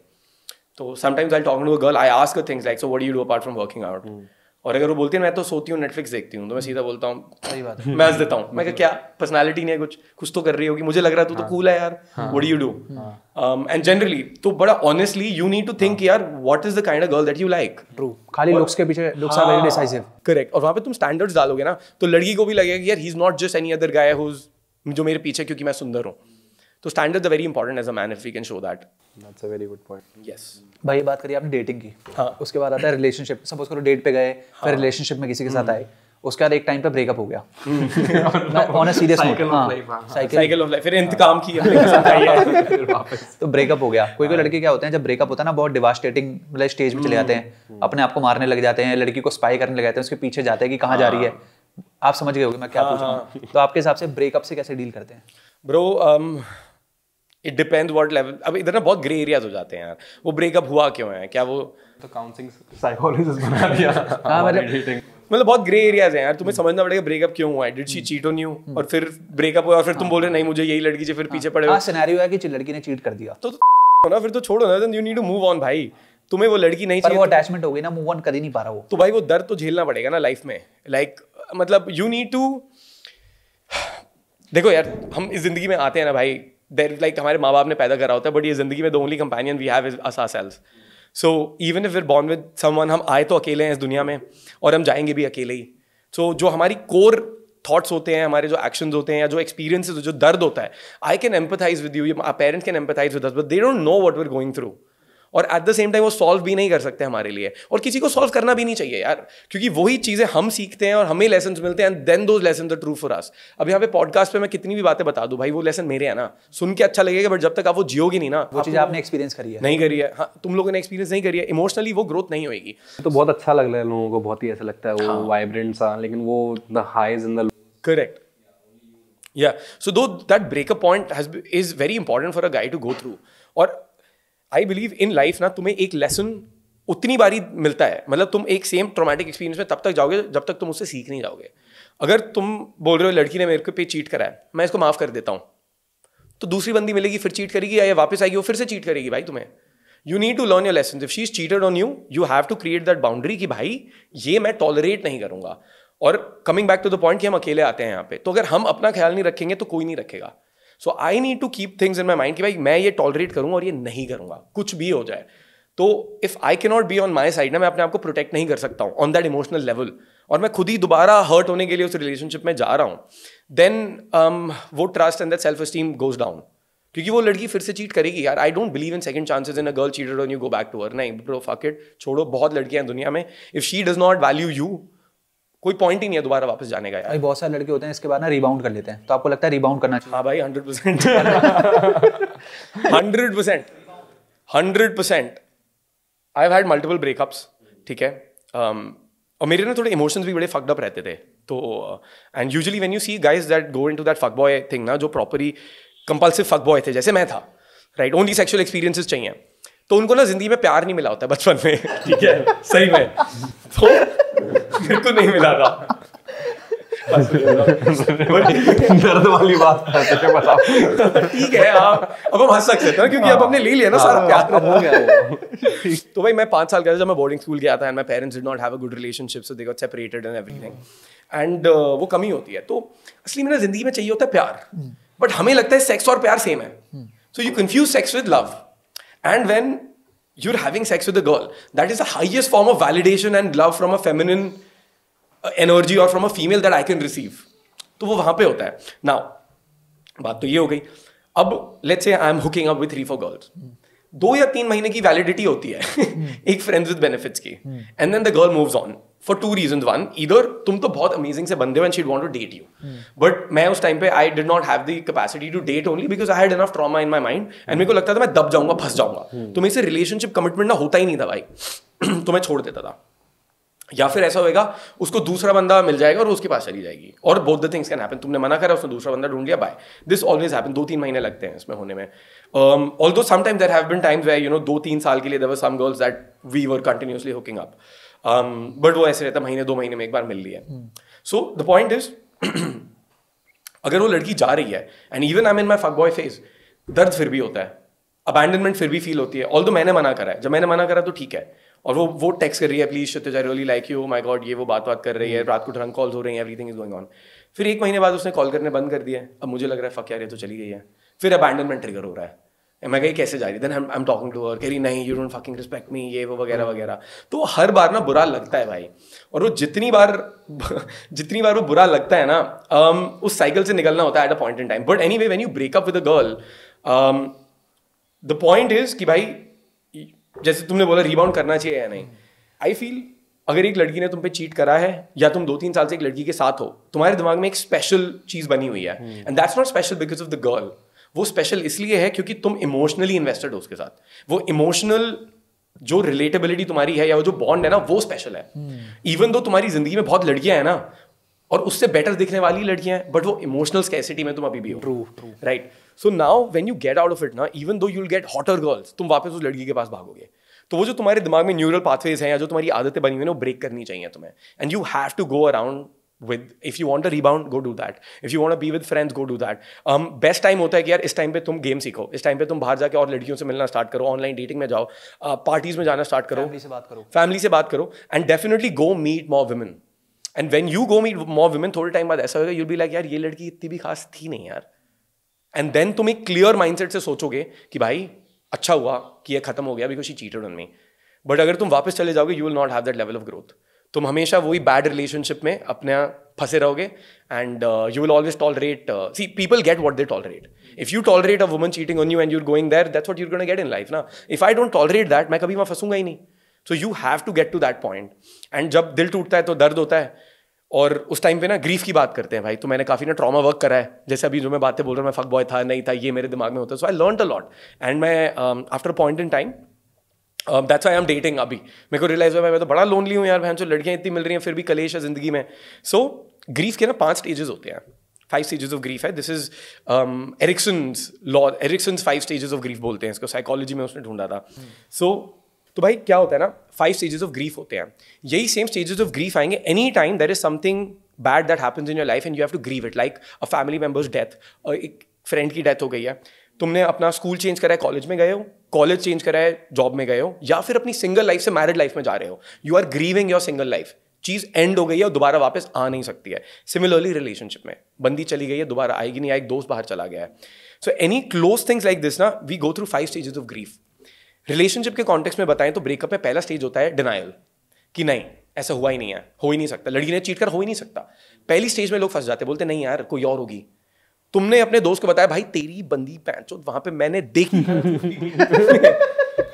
Speaker 1: तो sometimes I talk to girl I ask things like so what you do apart from working out और अगर वो बोलती है मैं तो सोती हूँ नेटफ्लिक्स देखती हूँ तो मैं सीधा बोलता हूँ सही बात है मैच देता हूँ मैं क्या पर्सनैलिटी नहीं है कुछ कुछ तो कर रही होगी मुझे लग रहा है तू तो कूल हाँ। है यार what you do and generally तो बड़ा honestly you need to think यार what is the kind of girl that you like true
Speaker 2: खाली लुक्स के पीछे looks are very decisive
Speaker 1: correct और वहां पे तुम स्टैंडर्ड्स डालोगे ना तो लड़की को भी लगेगा यार he is not just any other guy who जो मेरे पीछे क्योंकि मैं सुंदर हूँ
Speaker 2: तो standards are very important as a man if we can show that that's a very good point yes भाई बात करिए आप डेटिंग की हाँ उसके बाद आता है रिलेशनशिप सपोज करो डेट पे गए फिर रिलेशनशिप हाँ। में किसी के साथ हम्म। आए उसके बाद एक टाइम पे ब्रेकअप हो
Speaker 3: गया on a serious note cycle
Speaker 2: of life फिर इंतकाम किया फिर वापस तो ब्रेकअप हो गया कोई कोई हाँ। लड़के क्या होते हैं जब ब्रेकअप होता है ना बहुत डिवास्टेटिंग मतलब स्टेज में चले जाते हैं हम्म। अपने आप को मारने लग जाते हैं लड़की को स्पाई करने लग जाते हैं उसके पीछे जाते हैं कि कहाँ जा रही है हाँ। आप समझ गए होगे मैं क्या पूछ रहा हूं तो आपके हिसाब से ब्रेकअप से कैसे डील करते हैं bro
Speaker 1: it depend what level अब इधर ना बहुत ग्रे एरियाज हो जाते हैं यार वो ब्रेकअप हुआ क्यों है क्या वो तो काउंसिलिंग
Speaker 3: साइकोलॉजिस्ट बना दिया हां मतलब
Speaker 1: मतलब बहुत ग्रे एरियाज हैं यार तुम्हें समझना पड़ेगा ब्रेकअप क्यों हुआ है did she cheat on you और फिर ब्रेकअप हुआ और फिर तुम हाँ। बोल रहे नहीं मुझे यही लड़की से फिर हाँ। पीछे पड़े हां सिनेरियो है कि लड़की ने चीट कर दिया तो तो ना फिर तो छोड़ो ना then you need to move on भाई तुम्हें वो लड़की नहीं चाहिए वो अटैचमेंट तो- हो गई ना मूव ऑन कर ही नहीं पा रहा वो तो भाई वो दर्द तो झेलना पड़ेगा ना लाइफ में लाइक मतलब यू नीड टू देखो यार हम इस जिंदगी में आते हैं ना भाई देर लाइक हमारे माँ बाप ने पैदा करा होता है बट ये जिंदगी में the only companion we have is ourselves so even if we're born with someone हम आए तो अकेले हैं इस दुनिया में और हम जाएंगे भी अकेले ही सो so, जो हमारी कोर थाट्स होते हैं हमारे जो एक्शन होते हैं या जो एक्सपीरियंस जो दर्द होता है I can empathize with you parents can empathize with us but they don't know what we're going through और एट द सेम टाइम वो सॉल्व भी नहीं कर सकते हमारे लिए और किसी को सॉल्व करना भी नहीं चाहिए यार क्योंकि वही चीज़ें हम सीखते हैं और हमें लेसन मिलते हैं and then those lessons true for us अब यहाँ पे पॉडकास्ट पे मैं कितनी भी बातें बता दूँ भाई वो लेसन मेरे हैं ना सुन के अच्छा लगेगा बट जब तक आप वो जियोगे नहीं ना वो चीज़ आपने
Speaker 2: एक्सपीरियंस करी है
Speaker 1: नहीं करी है हाँ तुम लोगों ने एक्सपीरियंस नहीं करी है
Speaker 3: इमोशनली वो ग्रोथ नहीं होगी तो बहुत अच्छा लग रहा है लोगों को बहुत ही ऐसा लगता है वो वाइब्रेंट हाँ। सा लेकिन वो the highs in the correct
Speaker 1: या so though that breakup point is very important for a guy to go through और आई बिलीव इन लाइफ ना तुम्हें एक लेसन उतनी बारी मिलता है मतलब तुम एक सेम ट्रोमेटिक एक्सपीरियंस में तब तक जाओगे जब तक तुम उससे सीख नहीं जाओगे अगर तुम बोल रहे हो लड़की ने मेरे को पे चीट करा है मैं इसको माफ़ कर देता हूँ तो दूसरी बंदी मिलेगी फिर चीट करेगी या वापस आएगी वो फिर से चीट करेगी भाई तुम्हें you need to learn your lesson if she is cheated on you you have to create that boundary कि भाई ये मैं टॉलरेट नहीं करूंगा और coming back to the point कि हम अकेले आते हैं यहाँ पे तो अगर हम अपना ख्याल नहीं रखेंगे तो कोई नहीं रखेगा so I need to keep things in my mind कि भाई मैं ये टॉलरेट करूँ और ये नहीं करूँगा कुछ भी हो जाए तो इफ़ आई के not be on my side ना मैं अपने आप को प्रोटेक्ट नहीं कर सकता हूँ ऑन दैट इमोशनल लेवल और मैं खुद ही दोबारा हर्ट होने के लिए उस रिलेशनशिप में जा रहा हूँ देन um, वो trust and that self esteem goes down क्योंकि वो लड़की फिर से चीट करेगी यार I don't believe in second chances in a girl cheated on you go back to uh नहीं ब्रो फक छोड़ो बहुत लड़कियां हैं दुनिया में if she does not value you कोई पॉइंट ही नहीं है दोबारा
Speaker 2: वापस जाने का यार बहुत सारे लड़के होते हैं इसके बाद ना रिबाउंड कर लेते हैं तो आपको लगता है रिबाउंड करना चाहिए हाँ भाई hundred percent hundred percent hundred percent
Speaker 1: I had multiple breakups ठीक है um, और मेरे ना थोड़े इमोशंस भी बड़े फकड अप रहते थे तो and usually when you see guys that go into that fuck boy thing ना जो प्रॉपरली कंपल्सिव फक बॉय थे जैसे मैं था राइट ओनली सेक्शुअल एक्सपीरियंसेस चाहिए तो उनको ना जिंदगी में प्यार नहीं मिला होता बचपन में ठीक है सही में
Speaker 2: तो मेरे
Speaker 1: को नहीं मिला था दर्द वाली बात ठीक है आप हाँ। अब हम हंस सकते हैं क्योंकि आप हमने ले लिया ना सारा हाँ। प्यार हो गया तो भाई मैं पांच साल गया था जब मैं बोर्डिंग स्कूल गया था and my parents did not have a good relationship so they got separated and everything and वो कमी होती है तो असली में ना जिंदगी में चाहिए होता है प्यार बट हम्म। हमें लगता है सेक्स और प्यार सेम है so you confuse sex with love And when you're having sex with a girl, that is the highest form of validation and love from a feminine energy or from a female that I can receive. तो वो वहां पे होता है नाउ बात तो ये हो गई अब let's say I am hooking up with three four girls दो या तीन महीने की वैलिडिटी होती है एक फ्रेंड्स विद बेनिफिट्स की and then the girl moves on for two reason one इधर तुम तो बहुत अमेजिंग से बंदे हो she'd want to date you but मैं उस टाइम पे I did not have the capacity to date only because I had enough trauma in my mind and मेरे को लगता था मैं दब जाऊंगा फंस जाऊंगा तुम्हें तो मेरे से रिलेशनशिप कमिटमेंट ना होता ही नहीं था भाई तो मैं छोड़ देता था या फिर ऐसा होएगा उसको दूसरा बंदा मिल जाएगा और उसके पास चली जाएगी और both the things can happen तुमने मना करा उसने दूसरा बंदा ढूंढ लिया बाय दिस ऑलवेज हैपन दो तीन महीने लगते हैं इसमें होने में although sometime there have been times way you know दो तीन साल के लिए there some girls that we were continuously hooking up but वो ऐसे रहता महीने दो महीने में एक बार मिल लिया सो द पॉइंट इज अगर वो लड़की जा रही है and even I mean my fuck boy phase दर्द फिर भी होता है अबैंडनमेंट फिर भी फील होती है ऑल दो मैंने मना करा है जब मैंने मना करा तो ठीक है और वो वो टेक्स कर रही है please Kshitij I really like you my god ये वो बात बात कर रही है hmm. रात को ट्रंक कॉल्स हो रही है एवरीथिंग इज गोइंग ऑन फिर एक महीने बाद उसने कॉल करने बंद कर दिया अब मुझे लग रहा है फक यार ये तो चली गई है फिर अबैंडनमेंट ट्रिगर हो रहा है मैं कही कैसे जा रही then I am talking to her कह नहीं you don't fucking respect me ये वो वगैरह hmm. वगैरह तो हर बार ना बुरा लगता है भाई और वो जितनी बार जितनी बार वो बुरा लगता है ना um, उस साइकिल से निकलना होता है at a point in time but anyway when you breakup with a girl the point is कि भाई जैसे तुमने बोला रीबाउंड करना चाहिए या नहीं आई फील अगर एक लड़की ने तुम पे चीट करा है या तुम दो तीन साल से एक लड़की के साथ हो तुम्हारे दिमाग में एक स्पेशल चीज बनी हुई है and that's not special because of the girl वो स्पेशल इसलिए है क्योंकि तुम इमोशनली इन्वेस्टेड हो उसके साथ वो इमोशनल जो रिलेटेबिलिटी तुम्हारी है या वो जो बॉन्ड है ना वो स्पेशल है इवन hmm. दो तुम्हारी जिंदगी में बहुत लड़कियां हैं ना और उससे बेटर दिखने वाली लड़कियां हैं बट वो इमोशनल कैसिटी में तुम अभी भी हो true true right so now when you get out of it ना even though you'll get hotter girls तुम वापस उस लड़की के पास भागोगे तो वो जो तुम्हारे दिमाग में न्यूरल पाथवेज हैं या जो तुम्हारी आदतें बनी हुई है वो ब्रेक करनी चाहिए तुम्हें and you have to go around with if you want a rebound go do that if you want be with friends go do that best time होता है कि यार इस टाइम पे तुम गेम सीखो इस टाइम पे तुम बाहर जाकर और लड़कियों से मिलना स्टार्ट करो ऑनलाइन डेटिंग में जाओ पार्टीज uh, में जाना स्टार्ट करो
Speaker 2: फैमिली से बात करो
Speaker 1: फैमिली से बात करो and definitely go meet more women and when you go meet more women थोड़े टाइम बाद ऐसा होगा यू बी लाइक यार ये लड़की इतनी भी खास थी नहीं यार एंड देन तुम एक क्लियर सेट से सोचोगे कि भाई अच्छा हुआ कि ये खत्म हो गया because she cheated on me but अगर तुम वापस चले जाओगे you will not have that level of growth तुम हमेशा वही बैड रिलेशनशिप में अपने फंसे रहोगे and you will always tolerate see people get what they tolerate if you tolerate a woman cheating on you and you're going there that's what you're gonna get in life ना if I don't tolerate that मैं कभी वहाँ फंसूंगा ही नहीं so you have to get to that point and जब दिल टूटता है तो दर्द होता है और उस टाइम पे ना ग्रीफ की बात करते हैं भाई तो मैंने काफ़ी ना ट्रॉमा वर्क करा है जैसे अभी जो मैं बातें बोल रहा हूँ मैं फक बॉय था नहीं था ये मेरे दिमाग में होता so I learn a lot and मैं after point in time that's I am dating अभी मेरे को रियलाइज हुआ मैं तो बड़ा लोनली हूँ यार बहन जो लड़कियाँ इतनी मिल रही हैं फिर भी कलेश है जिंदगी में सो so, ग्रीफ के ना पाँच स्टेजेस होते हैं फाइव स्टेजेस ऑफ ग्रीफ है this is Erikson law Erikson's five stages of grief बोलते हैं इसको साइकोलॉजी में उसने ढूंढा था सो hmm. so, तो भाई क्या होता है ना फाइव स्टेजेस ऑफ ग्रीफ होते हैं यही सेम स्टेजेस ऑफ ग्रीफ आएंगे any time there is something bad that happens in your life and you have to grieve it like a family members death एक फ्रेंड की डेथ हो गई है तुमने अपना स्कूल चेंज करा है कॉलेज में गए हो कॉलेज चेंज करा है जॉब में गए हो या फिर अपनी सिंगल लाइफ से मैरिड लाइफ में जा रहे हो you are grieving your single life चीज एंड हो गई है और दोबारा वापस आ नहीं सकती है सिमिलरली रिलेशनशिप में बंदी चली गई है दोबारा आएगी नहीं आएगी दोस्त बाहर चला गया है so any close things like this ना we go through five stages of grief relationship के कॉन्टेक्स्ट में बताएं तो ब्रेकअप में पहला स्टेज होता है डिनायल कि नहीं ऐसा हुआ ही नहीं है हो ही नहीं सकता लड़की ने चीट कर हो ही नहीं सकता पहली स्टेज में लोग फंस जाते बोलते नहीं यार कोई और होगी तुमने अपने दोस्त को बताया भाई तेरी बंदी पैंच वहां पे मैंने देखी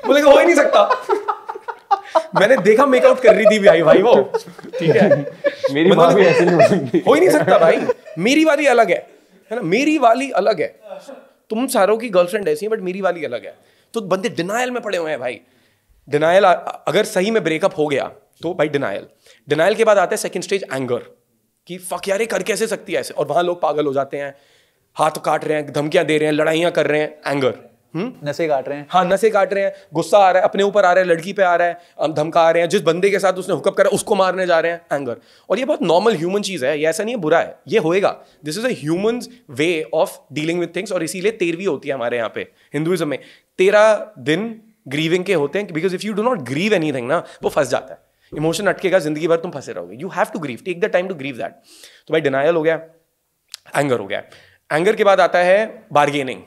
Speaker 1: बोले हो ही नहीं सकता मैंने देखा मेकआउट कर रही थी भाई भाई वो ठीक है मेरी मतलब भी ऐसे नहीं हो ही नहीं सकता भाई मेरी वाली अलग है है ना मेरी वाली अलग है तुम सारों की गर्लफ्रेंड ऐसी है बट मेरी वाली अलग है तो बंदे डिनाइल में पड़े हुए हैं भाई डिनाइल अगर सही में ब्रेकअप हो गया तो भाई डिनाइल डिनाइल के बाद आता है सेकेंड स्टेज एंगर कि फक यार ये कर कैसे सकती है ऐसे और वहां लोग पागल हो जाते हैं हाथ काट रहे हैं धमकियां दे रहे हैं लड़ाइयां कर रहे हैं एंगर हम्म? नशे काट रहे हैं हाँ नशे काट रहे हैं गुस्सा आ रहा है अपने ऊपर आ रहा है लड़की पे आ रहा है धमका आ रहे हैं जिस बंदे के साथ उसने हुकअप करा उसको मारने जा रहे हैं एंगर और ये बहुत नॉर्मल ह्यूमन चीज़ है ये ऐसा नहीं है बुरा है ये होएगा this is a way of dealing with things और इसीलिए तेरहवीं होती है हमारे यहाँ पे हिंदुइज्म में तेरह दिन ग्रीविंग के होते हैं because if you do not grieve any ना वो फंस जाता है इमोशन अटकेगा जिंदगी भर तुम फंसे रहोगे you have to grieve take the time to grieve that तो भाई डिनायल हो गया एंगर हो गया एंगर के बाद आता है बार्गेनिंग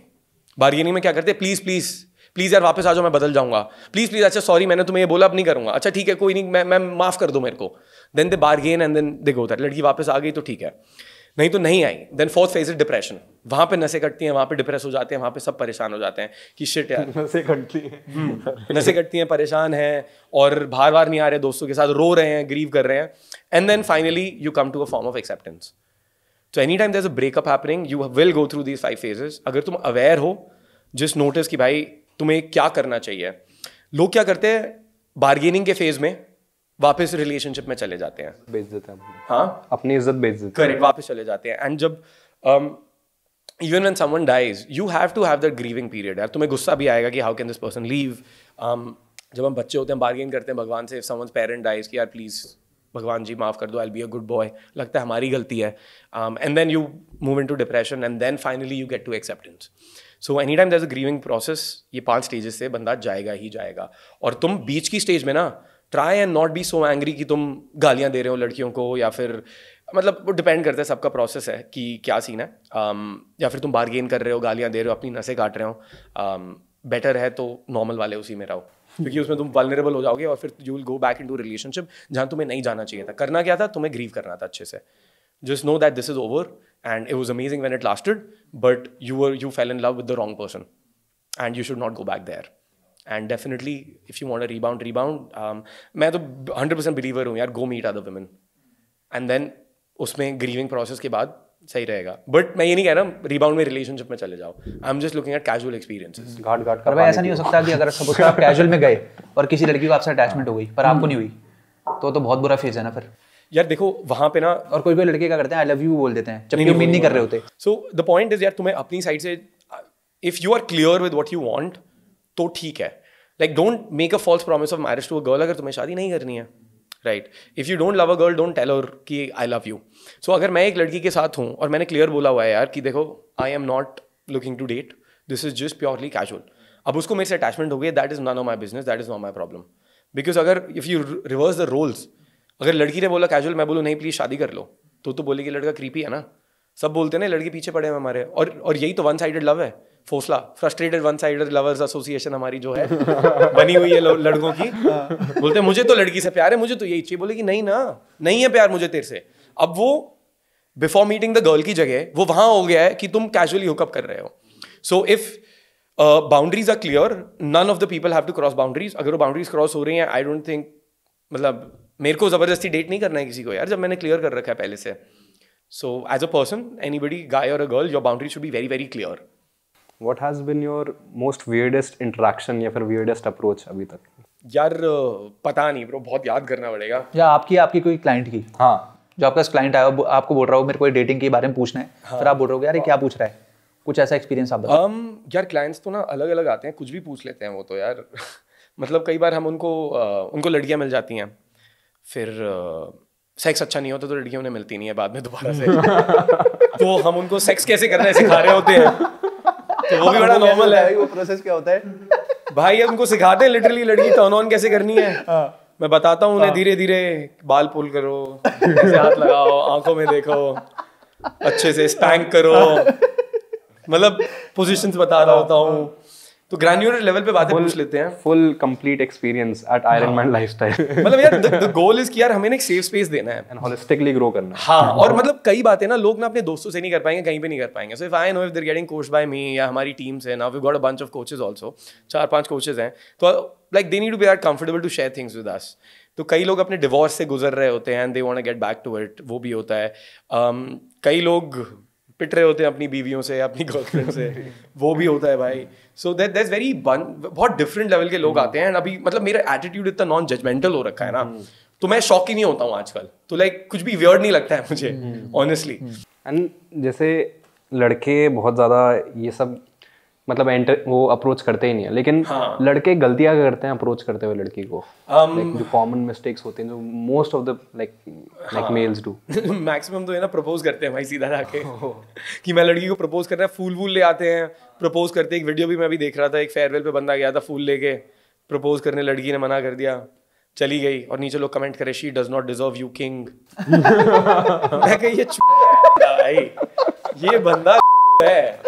Speaker 1: बारगेनिंग में क्या करते हैं प्लीज़ प्लीज़ प्लीज़ यार वापस आ जाओ मैं बदल जाऊंगा प्लीज़ प्लीज़ अच्छा सॉरी मैंने तुम्हें ये बोला अब नहीं करूंगा अच्छा ठीक है कोई नहीं मैं मैं माफ़ कर दो मेरे को then they bargain and then they go that लड़की वापस आ गई तो ठीक है नहीं तो नहीं आई then fourth phase is depression वहां पे नशे कटती हैं वहां पे डिप्रेस हो जाते हैं वहां पे सब परेशान हो जाते हैं कि शिट यार नशे
Speaker 3: कटती हैं हम्म, नशे
Speaker 1: कटती हैं परेशान हैं और बार बार नहीं आ रहे दोस्तों के साथ रो रहे हैं ग्रीव कर रहे हैं and then finally you come to a form of acceptance तो any time there a breakup happening you will go through these five phases अगर तुम अवेयर हो जिस नोटिस कि भाई तुम्हें क्या करना चाहिए लोग क्या करते हैं बार्गेनिंग के फेज में वापस रिलेशनशिप में चले जाते हैं बेच देते हैं हाँ
Speaker 3: अपनी इज्जत बेच देते करेक्ट
Speaker 1: वापस चले जाते हैं एंड जब even when someone dies you have to have that grieving period यार तुम्हें गुस्सा भी आएगा कि how can this person leave जब हम बच्चे होते हैं बार्गेन करते हैं भगवान से समवन पेरेंट डाइज कि यार प्लीज़ भगवान जी माफ़ कर दो I be a good boy लगता है हमारी गलती है and then you move into depression and then finally you get to acceptance so any time there a grieving process ये पांच स्टेजेस से बंदा जाएगा ही जाएगा और तुम बीच की स्टेज में ना try and not be so angry कि तुम गालियाँ दे रहे हो लड़कियों को या फिर मतलब वो डिपेंड करता है सबका प्रोसेस है कि क्या सीन है um, या फिर तुम बारगेन कर रहे हो गालियाँ दे रहे हो अपनी नसें काट रहे हो बेटर um, है तो नॉर्मल वाले उसी में रहो क्योंकि उसमें तुम वालनरेबल हो जाओगे और फिर you will go back into relationship जहाँ तुम्हें नहीं जाना चाहिए था करना क्या था तुम्हें ग्रीव करना था अच्छे से just know that this is over and it was amazing when it lasted but you are you fell in love with the wrong person and you should not go back there and definitely if you want a rebound rebound मैं तो हंड्रेड परसेंट बिलीवर हूँ यार go meet the women and then उसमें ग्रीविंग प्रोसेस के बाद सही रहेगा बट मैं ये नहीं कह रहा रिबाउंड में रिलेशनशिप में चले जाओ I am just looking at
Speaker 2: casual experiences घाट घाट कर भाई ऐसा नहीं हो सकता कि अगर सपोज आप कैजुअल में गए और किसी लड़की को आपसे अटैचमेंट हो गई पर आपको नहीं हुई तो तो बहुत बुरा फेज है ना फिर यार देखो वहाँ पे ना और कोई कोई लड़के का करते हैं आई लव यू बोल देते हैं जबकि मीन नहीं कर रहे होते सो द पॉइंट इज यार तुम्हें अपनी साइड से if
Speaker 1: you are clear with what you want तो ठीक है like don't make a false promise of marriage to a girl अगर तुम्हें शादी नहीं करनी है right if you don't love a girl don't tell और कि आई लव यू सो अगर मैं एक लड़की के साथ हूँ और मैंने क्लियर बोला हुआ है यार कि देखो I am not looking to date this is just purely casual अब उसको मेरे से अटैचमेंट हो गई that is none of my business that is not my problem because अगर if you reverse the roles अगर लड़की ने बोला कैजुअल मैं बोलूँ नहीं प्लीज़ शादी कर लो तो तो बोलेगी लड़का क्रीपी है ना सब बोलते हैं ना लड़के पीछे पड़े हैं हमारे और और यही तो वन साइडेड लव है फोसला frustrated one sided lovers association हमारी जो है बनी हुई है लड़कों की बोलते हैं मुझे तो लड़की से प्यार है मुझे तो यही चाहिए बोले कि नहीं ना नहीं है प्यार मुझे तेरे से अब वो बिफोर मीटिंग द गर्ल की जगह वो वहां हो गया है कि तुम कैजुअली हुकअप कर रहे हो so if boundaries are clear none of the people have to cross boundaries अगर वो बाउंड्रीज क्रॉस हो रही हैं आई डोंट थिंक मतलब मेरे को जबरदस्ती डेट नहीं करना है किसी को यार जब मैंने क्लियर कर रखा है पहले से So, as a person, anybody, guy or a girl, your boundary should be very, very clear.
Speaker 3: What has been your most weirdest interaction या फिर weirdest approach अभी तक?
Speaker 1: यार पता नहीं ब्रो बहुत याद करना पड़ेगा
Speaker 3: या आपकी आपकी कोई क्लाइंट की हाँ जो आपका क्लाइंट आया आपको बोल
Speaker 2: रहा हो मेरे को डेटिंग के बारे में पूछना है हाँ. फिर आप बोल रहे हो यार ये क्या हाँ। पूछ रहा है कुछ ऐसा एक्सपीरियंस आप हम यार
Speaker 1: क्लाइंट्स तो ना अलग अलग आते हैं कुछ भी पूछ लेते हैं वो तो यार मतलब कई बार हम उनको आ, उनको लड़कियाँ मिल जाती हैं फिर आ, सेक्स अच्छा नहीं होता तो लड़कियों ने मिलती नहीं है बाद में दोबारा से तो हम उनको सेक्स कैसे करना है सिखा रहे होते हैं तो वो भी बड़ा नॉर्मल है
Speaker 2: वो प्रोसेस क्या होता है
Speaker 1: भाई उनको सिखाते हैं लिटरली लड़की टर्न ऑन कैसे करनी है हाँ। मैं बताता हूँ उन्हें हाँ। धीरे धीरे बाल पुल करो हाथ लगाओ आंखों में देखो अच्छे से स्पैंक करो मतलब पोजीशंस बता रहा होता हूँ तो ग्रैन्युलर लेवल पे बातें पूछ लेते हैं
Speaker 3: full complete experience at Iron Man lifestyle मतलब यार
Speaker 1: द गोल इज कि यार हमें एक सेफ स्पेस देना है एंड होलिस्टिकली
Speaker 3: ग्रो करना है हां और मतलब
Speaker 1: कई बातें ना लोग ना अपने दोस्तों से नहीं कर पाएंगे कहीं पे नहीं कर पाएंगे so if I know if they are getting coach by me या हमारी टीम से now we got a bunch of coaches also चार पांच कोचेस हैं तो like they need to be are comfortable to share things with us तो कई लोग अपने डिवोर्स से गुजर रहे होते हैं and they want to get back to it वो भी होता है um, कई लोग पिट रहे होते हैं अपनी बीवियों से अपनी गर्लफ्रेंड से वो भी होता है भाई सो दैट दैट वेरी बन बहुत डिफरेंट लेवल के लोग hmm. आते हैं एंड अभी मतलब मेरा एटीट्यूड इतना नॉन जजमेंटल हो रखा है ना hmm. तो मैं शौक ही नहीं होता हूँ आजकल
Speaker 3: तो लाइक like, कुछ भी वियर्ड नहीं लगता है मुझे ऑनेस्टली hmm. एंड जैसे लड़के बहुत ज़्यादा ये सब मतलब एंटर वो अप्रोच करते ही नहीं है लेकिन हाँ. लड़के गलतियां करते हैं अप्रोच करते हुए लड़की को um, like, जो कॉमन मिस्टेक्स होते हैं जो most of the like like males do maximum तो है ना
Speaker 1: प्रपोज करते हैं भाई सीधा जाके कि मैं लड़की को प्रपोज कर रहा है फूल वूल ले आते हैं प्रपोज करते हैं एक वीडियो भी मैं अभी देख रहा था एक फेयरवेल पे बंदा गया था फूल लेके प्रपोज करने लड़की ने मना कर दिया चली गई और नीचे लोग कमेंट करे she does not deserve you king मैं ये ये बंदा है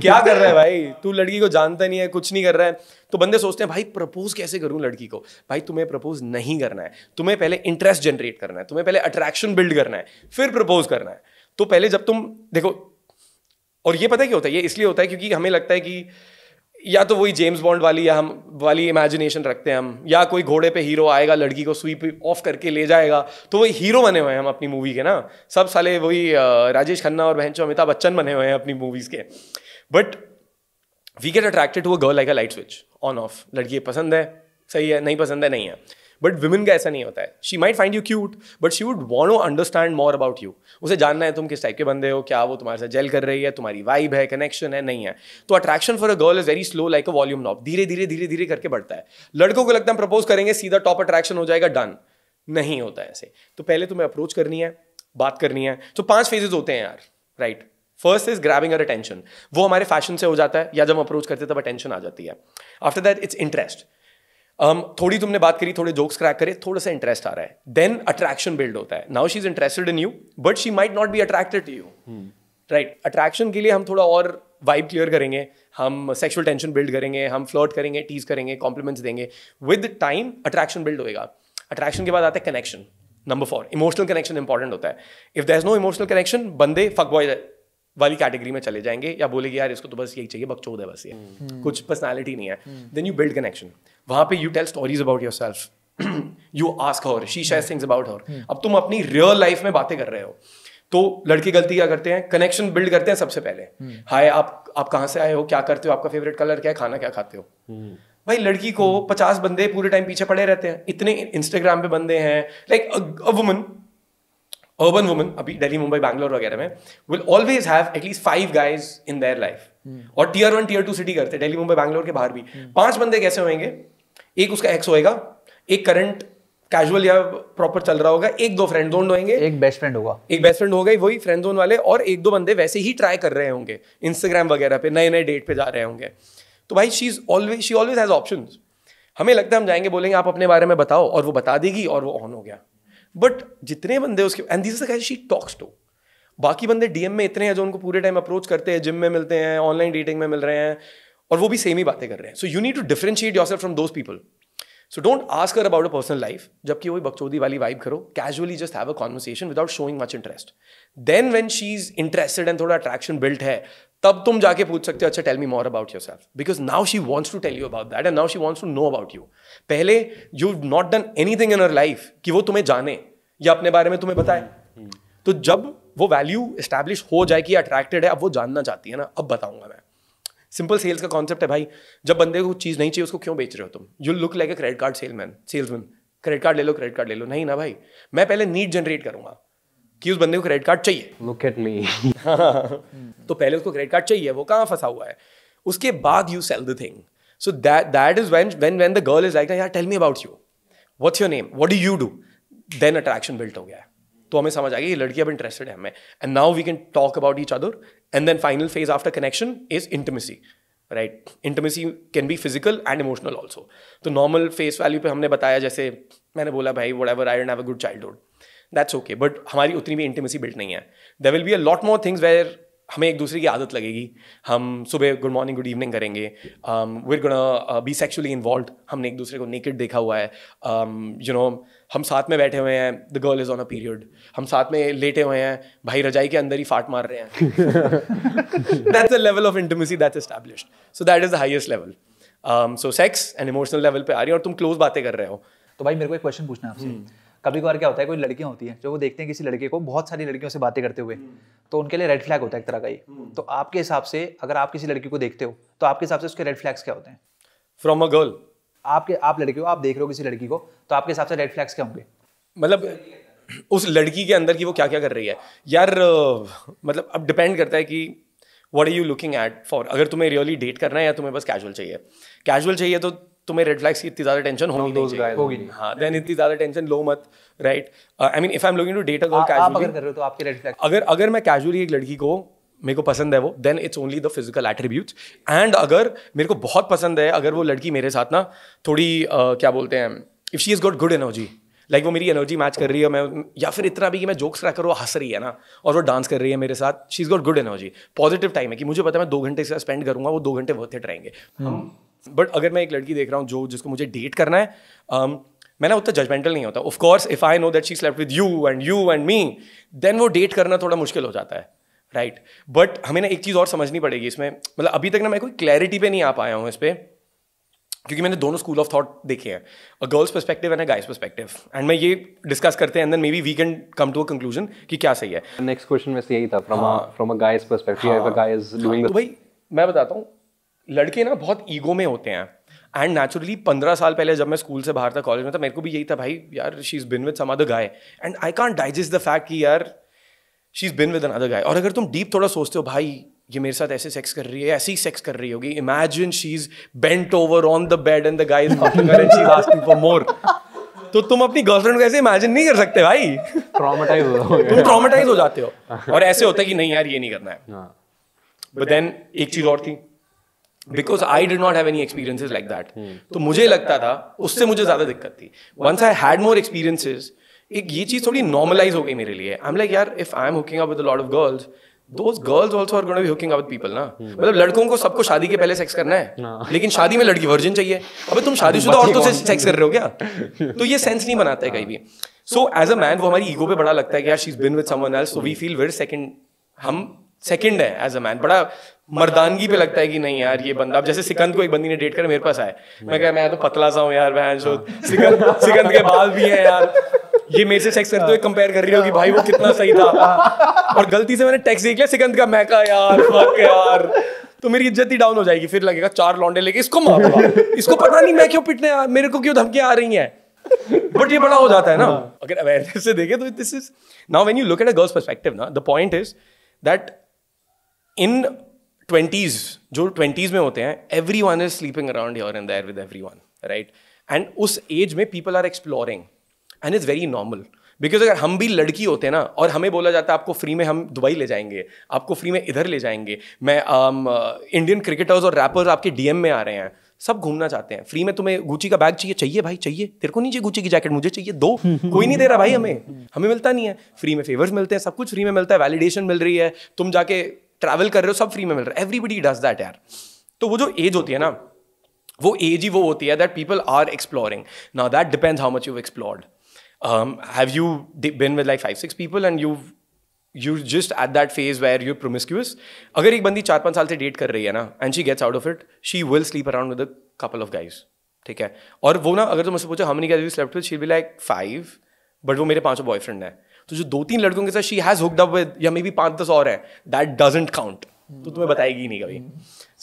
Speaker 1: क्या कर रहा है भाई तू लड़की को जानता नहीं है कुछ नहीं कर रहा है तो बंदे सोचते हैं भाई प्रपोज कैसे करूं लड़की को भाई तुम्हें प्रपोज नहीं करना है तुम्हें पहले इंटरेस्ट जनरेट करना है तुम्हें पहले अट्रैक्शन बिल्ड करना है फिर प्रपोज करना है तो पहले जब तुम देखो और ये पता क्या होता है ये इसलिए होता है क्योंकि हमें लगता है कि या तो वही जेम्स बॉन्ड वाली या हम वाली इमेजिनेशन रखते हैं हम या कोई घोड़े पे हीरो आएगा लड़की को स्वीप ऑफ करके ले जाएगा तो वही हीरो बने हुए हैं हम अपनी मूवी के ना सब साले वही राजेश खन्ना और बहन अमिताभ बच्चन बने हुए हैं अपनी मूवीज़ के but we get attracted to a girl like a light switch on off लड़की पसंद है सही है नहीं पसंद है नहीं है बट वुमेन का ऐसा नहीं होता है she might find you cute but she would want to understand more about you उसे जानना है तुम किस टाइप के बंदे हो क्या वो तुम्हारे साथ जेल कर रही है तुम्हारी वाइब है कनेक्शन है नहीं है तो attraction for a girl is very slow like a volume knob धीरे धीरे धीरे धीरे करके बढ़ता है लड़कों को लगता है प्रपोज करेंगे सीधा टॉप अट्रैक्शन हो जाएगा डन नहीं होता है ऐसे तो पहले तुम्हें अप्रोच करनी है बात करनी है तो पांच फेजेज होते हैं यार right first is grabbing her attention वो हमारे फैशन से हो जाता है या जब हम अप्रोच करते हैं तब अटेंशन आ जाती है after that it's interest um, थोड़ी तुमने बात करी थोड़े जोक्स क्रैक करे थोड़ा सा इंटरेस्ट आ रहा है देन अट्रैक्शन बिल्ड होता है now she is interested in you but she might not be attracted to you right attraction के लिए हम थोड़ा और वाइब क्लियर करेंगे हम सेक्सुअल टेंशन बिल्ड करेंगे हम फ्लर्ट करेंगे टीज करेंगे कॉम्प्लीमेंट्स देंगे विद टाइम अट्रैक्शन बिल्ड होएगा अट्रैक्शन के बाद आता है connection number four emotional connection important होता है if there is no emotional connection बंदे फक बॉय वाली कैटेगरी में चले जाएंगे या बोलेगी यार इसको तो बस यही चाहिए बकचोद है बस ये
Speaker 3: हम्म। कुछ
Speaker 1: पर्सनैलिटी नहीं है देन यू बिल्ड कनेक्शन वहां पे you tell stories about your self you ask her she share things about her अब तुम अपनी रियल लाइफ में बातें कर रहे हो तो लड़के गलती क्या करते हैं कनेक्शन बिल्ड करते हैं सबसे पहले हम्म। हाय आप आप कहाँ से आए हो क्या करते हो आपका फेवरेट कलर क्या है खाना क्या खाते हो हम्म। भाई लड़की को पचास बंदे पूरे टाइम पीछे पड़े रहते हैं इतने इंस्टाग्राम पे बंदे हैं like a woman urban woman, अभी दिल्ली मुंबई बैंगलोर वगैरह में, will always have at least five guys in their
Speaker 3: life
Speaker 1: और tier one, tier two city करते दिल्ली, मुंबई, बैंगलोर के बाहर भी hmm. पांच बंदे कैसे होंगे एक उसका एक्स होएगा एक करंट कैजुअल या प्रॉपर चल रहा होगा एक दो फ्रेंड जोन होंगे एक बेस्ट फ्रेंड होगा एक बेस्ट फ्रेंड होगा वही फ्रेंड जोन वाले और एक दो बंदे वैसे ही ट्राई कर रहे होंगे इंस्टाग्राम वगैरह पे नए नए डेट पे जा रहे होंगे तो भाई she is always she always has option हमें लगता है हम जाएंगे बोलेंगे आप अपने बारे में बताओ और वो बता देगी और वो ऑन हो गया बट जितने बंदे उसके and this is she talks to बाकी बंदे डीएम में इतने हैं जो उनको पूरे टाइम अप्रोच करते हैं जिम में मिलते हैं ऑनलाइन डेटिंग में मिल रहे हैं और वो भी सेम ही बातें कर रहे हैं so you need to differentiate your from those people so don't ask कर अबाउट अ पर्सनल लाइफ जबकि वही बकचौदी वाली वाइब करो casually just have a conversation without showing much interest then when she is interested and थोड़ा अट्रैक्शन बिल्ट है तब तुम जाके पूछ सकते हो अच्छा tell me more about your self because now she wants to tell you about that and now she wants to know about you पहले you not done anything in her life कि वो तुम्हें जाने या अपने बारे में तुम्हें बताए तो जब वो वैल्यू इस्टेब्लिश हो जाए कि अट्रैक्टेड है अब वो जानना चाहती है ना अब बताऊंगा मैं सिंपल सेल्स का कॉन्सेप्ट है भाई जब बंदे को चीज़ नहीं चाहिए उसको क्यों बेच रहे हो तुम you look like a credit card salesman salesman credit card ले लो क्रेडिट कार्ड ले लो नहीं ना भाई मैं पहले नीड जनरेट करूंगा कि उस बंदे को क्रेडिट कार्ड चाहिए लुक एट मी तो पहले उसको क्रेडिट कार्ड चाहिए वो कहाँ फंसा हुआ है उसके बाद you sell the thing so that that is when when when the girl is like यार tell me about you What's your name what do you do then attraction built हो गया है. तो हमें समझ आ गया ये लड़की अब इंटरेस्टेड है हमें and now we can talk about each other and then final phase after connection is intimacy right intimacy can be physical and emotional also तो नॉर्मल फेस वैल्यू पे हमने बताया जैसे मैंने बोला भाई whatever I didn't a good childhood that's okay but हमारी उतनी भी इंटमेसी बिल्ट नहीं है there will be a lot more things where हमें एक दूसरे की आदत लगेगी हम सुबह गुड मॉर्निंग गुड इवनिंग करेंगे we're good be sexually involve हमने एक दूसरे को नेकेड देखा हुआ है you um, know you know, हम साथ में बैठे हुए हैं the girl is on a period हम साथ में लेटे हुए हैं भाई रजाई के अंदर ही फाट मार रहे हैं that's a level of intimacy that's established so
Speaker 2: that is the highest level so sex and emotional level पे आ रही है और तुम क्लोज बातें कर रहे हो तो भाई मेरे को एक क्वेश्चन पूछना है आपसे हम्म। कभी कभार क्या होता है कोई लड़कियां होती हैं जो वो देखते हैं किसी लड़के को बहुत सारी लड़कियों से बातें करते हुए हम्म। तो उनके लिए रेड फ्लैग होता है एक तरह का ये हम्म। तो आपके हिसाब से अगर आप किसी लड़की को देखते हो तो आपके हिसाब से उसके रेड फ्लैग्स क्या होते हैं फ्रॉम अ गर्ल आपके आप लड़के हो आप देख रहे हो किसी लड़की को तो आपके हिसाब से रेड फ्लैग्स क्या होंगे मतलब उस लड़की के अंदर की वो क्या क्या कर रही है यार
Speaker 1: मतलब अब डिपेंड करता है कि what are you looking at for अगर तुम्हें रियली डेट करना है या तुम्हें बस कैजुअल चाहिए कैजुअल चाहिए तो तुम्हें रेड फ्लैग्स की इतनी ज़्यादा टेंशन होगी नहीं होगी हाँ देन इतनी ज़्यादा टेंशन लो मत right I mean if I am looking to date a girl casually अगर कर
Speaker 2: रहे हो तो आपके रेड फ्लैग
Speaker 1: अगर अगर मैं कैजुअली एक लड़की को मेरे को पसंद है वो then it's only the physical attributes and अगर मेरे को बहुत पसंद है अगर वो लड़की मेरे साथ ना थोड़ी uh, क्या बोलते हैं if she is got good energy like वो मेरी एनर्जी मैच कर रही है मैं या फिर इतना भी कि मैं जोक्स रहा कर हंस रही है ना और वो डांस कर रही है मेरे साथ she is got good energy positive time है कि मुझे पता है मैं दो घंटे से स्पेंड करूंगा वो दो घंटे वर्थ इट रहेंगे hmm. हम बट अगर मैं एक लड़की देख रहा हूँ जो जिसको मुझे डेट करना है um, मैं ना उतना जजमेंटल नहीं होता of course if I know that she slept with you and you and me then वो डेट करना थोड़ा मुश्किल हो जाता है राइट right. बट हमें ना एक चीज़ और समझनी पड़ेगी इसमें मतलब अभी तक ना मैं कोई क्लैरिटी पे नहीं आ पाया हूँ इस पर क्योंकि मैंने दोनों स्कूल ऑफ थॉट देखे हैं a girl's perspective and a guy's perspective and मैं ये डिस्कस करते हैं and then maybe we can come to a conclusion कि क्या सही है नेक्स्ट क्वेश्चन में से
Speaker 3: यही था from from a guy's perspective if a guy is doing भाई मैं बताता
Speaker 1: हूँ लड़के ना बहुत ईगो में होते हैं एंड नेचुरली पंद्रह साल पहले जब मैं स्कूल से बाहर था कॉलेज में था तो मेरे को भी यही था भाई यार she is been with some other guy and I can't digest the fact कि यार she is been with another guy और अगर तुम डीप थोड़ा सोचते हो भाई ये मेरे साथ ऐसे सेक्स कर रही है ऐसे ही सेक्स कर रही होगी imagine she is bent over on the bed and the guy is asking for more तो तुम अपनी गर्लफ्रेंड को ऐसे इमेजिन नहीं कर सकते भाई ट्रॉमेटाइज हो तुम ट्रॉमेटाइज हो जाते हो और ऐसे होता है कि नहीं यार ये नहीं करना है बट
Speaker 3: हाँ।
Speaker 1: देन एक चीज और थी because I did not have any experiences like that तो मुझे लगता था उससे मुझे ज़्यादा दिक्कत थी once I had more experiences एक ये चीज़ थोड़ी नॉर्मलाइज हो गई मेरे लिए आई एम लाइक यार if I am hooking up with a lot of girls those girls also are gonna be hooking up with people ना hmm. मतलब लड़कों को सबको शादी के पहले सेक्स करना है हाँ। लेकिन शादी में लड़की वर्जिन चाहिए अबे तुम शादीशुदा औरतों से सेक्स कर रहे हो क्या तो ये सेंस नहीं बनाता है कहीं भी सो एज अ मैन वो हमारी ईगो पे बड़ा लगता है कि यार she is been with someone else so we feel very second हम सेकंड है एज अ मैन बड़ा मर्दानगी पे लगता है कि नहीं यार ये बंदा अब जैसे सिकंद को एक बंदी ने डेट कर मेरे पास आए मैं कह मैं तो पतला सा हूँ यार बहन जो सिकंद सिकंद के बाल भी हैं यार ये मेरे से सेक्स करते हुए कंपेयर कर रही होगी भाई वो कितना सही था और गलती से मैंने टैक्स देख लिया सिकंद का मैं कहा यार फक यार तो मेरी इज्जत ही डाउन हो जाएगी फिर लगेगा चार लौंडे लेके इसको मार इसको पता नहीं मैं क्यों पिटने मेरे को क्यों धमकियां आ रही हैं
Speaker 3: बट ये बड़ा हो जाता है ना
Speaker 1: हाँ। अगर अवेयरनेस से देखे तो this is now when you look at a girl's perspective ना the point is that in twenties जो ट्वेंटीज़ में होते हैं everyone is sleeping around your and there with everyone right and उस एज में people are exploring and is very normal because अगर हम भी लड़की होते हैं ना और हमें बोला जाता है आपको फ्री में हम दुबई ले जाएंगे आपको फ्री में इधर ले जाएंगे मैं इंडियन इंडियन क्रिकेटर्स और रैपर्स आपके डीएम में आ रहे हैं सब घूमना चाहते हैं फ्री में तुम्हें गुची का बैग चाहिए चाहिए भाई चाहिए तेरे को नहीं चाहिए गुची की जैकेट मुझे चाहिए दो कोई नहीं दे रहा भाई हमें हमें मिलता नहीं है फ्री में फेवर्स मिलते हैं सब कुछ फ्री में मिलता है वैलिडेशन मिल रही है तुम जाके ट्रैवल कर रहे हो सब फ्री में मिल रहा है एवरीबडी डज दैट यार तो वो जो एज होती है ना वो एज ही वो होती है that people are exploring now that depends how much you explored have you been with like five six people and you you just at that phase where you promiscuous अगर एक बंदी चार पाँच साल से डेट कर रही है ना and she gets out of it she will sleep around with couple of guys ठीक है और वो ना अगर तुम तो मुझसे पूछो हमने क्या slept with she be like five but वो मेरे पांचों बॉयफ्रेंड हैं तो जो दो तीन लड़कों के साथ she has hooked up with या मे बी पांच दस और है दैट डजेंट काउंट तो तुम्हें बताएगी नहीं कभी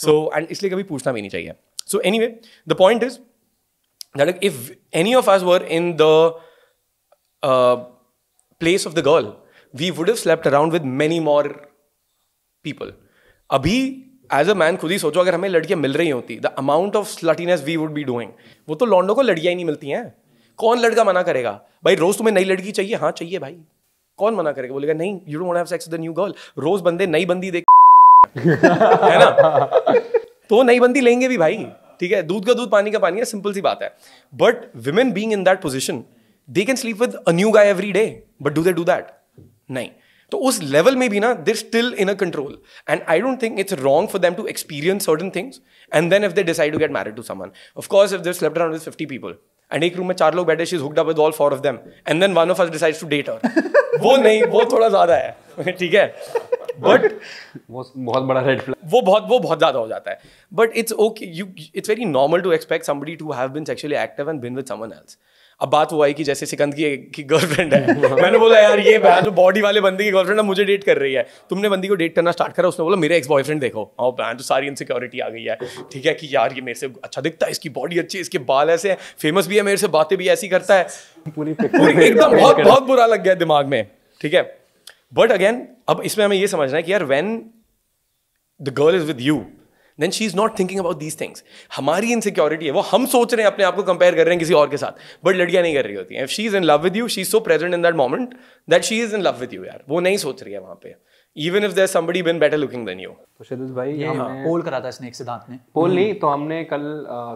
Speaker 1: सो mm-hmm. एंड इसलिए कभी पूछना भी नहीं चाहिए so anyway the point is that if any of us were in the place of the girl we would have slept around with many more people अभी एज अ मैन खुद ही सोचो अगर हमें लड़कियां मिल रही होती the amount of sluttiness we would be doing वो तो लॉन्डो को लड़िया ही नहीं मिलती हैं कौन लड़का मना करेगा भाई रोज तुम्हें नई लड़की चाहिए हाँ चाहिए भाई कौन मना करेगा बोलेगा नहीं you don't have sex the new girl रोज बंदे नई बंदी देख है ना तो नई बंदी लेंगे भी भाई ठीक है दूध का दूध पानी का पानी है सिंपल सी बात है but women being in that position they can sleep with a new guy every day but do they do that नहीं तो उस लेवल में भी ना they're still in a control and I don't think it's wrong for them to experience certain things and then if they decide to get married to someone of course if they're slept around with fifty people and एक रूम में चार लोग बैठे she is hooked up with all four of them and then one of us decides to date her वो नहीं वो थोड़ा ज्यादा है ठीक है बट बहुत बड़ा रेड फ्लैग वो बहुत वो बहुत ज़्यादा हो जाता है but it's okay you it's very normal to expect somebody to have been sexually active and been with someone else अब बात वो आई कि जैसे सिकंद की की गर्लफ्रेंड है मैंने बोला यार ये जो तो बॉडी वाले बंदी की गर्लफ्रेंड है मुझे डेट कर रही है तुमने बंदी को डेट करना स्टार्ट करा उसने बोला मेरे एक्स बॉयफ्रेंड देखो और बहन तो सारी इनसिक्योरिटी आ गई है ठीक है कि यार ये मेरे से अच्छा दिखता है इसकी बॉडी अच्छी इसके बाल ऐसे हैं फेमस भी है मेरे से बातें भी ऐसी करता है
Speaker 3: पूरी एकदम बहुत बहुत
Speaker 1: बुरा लग गया दिमाग में ठीक है बट अगेन अब इसमें हमें यह समझना है कि यार when the girl is with you then she is not thinking about these things हमारी इनसिक्योरिटी है वो हम सोच रहे हैं अपने आप को कंपेयर कर रहे हैं किसी और के साथ बट लड़कियां नहीं कर रही होती हैं if she is in love with you she is so present in that moment that she is in love with you यार वो नहीं सोच रही है वहाँ पे
Speaker 3: even if there somebody been better looking than you तो शिदिस भाई ये हमने पोल हाँ,
Speaker 2: करा था स्नेक सिद्धांत ने पोल नहीं हम्म। तो
Speaker 3: हमने कल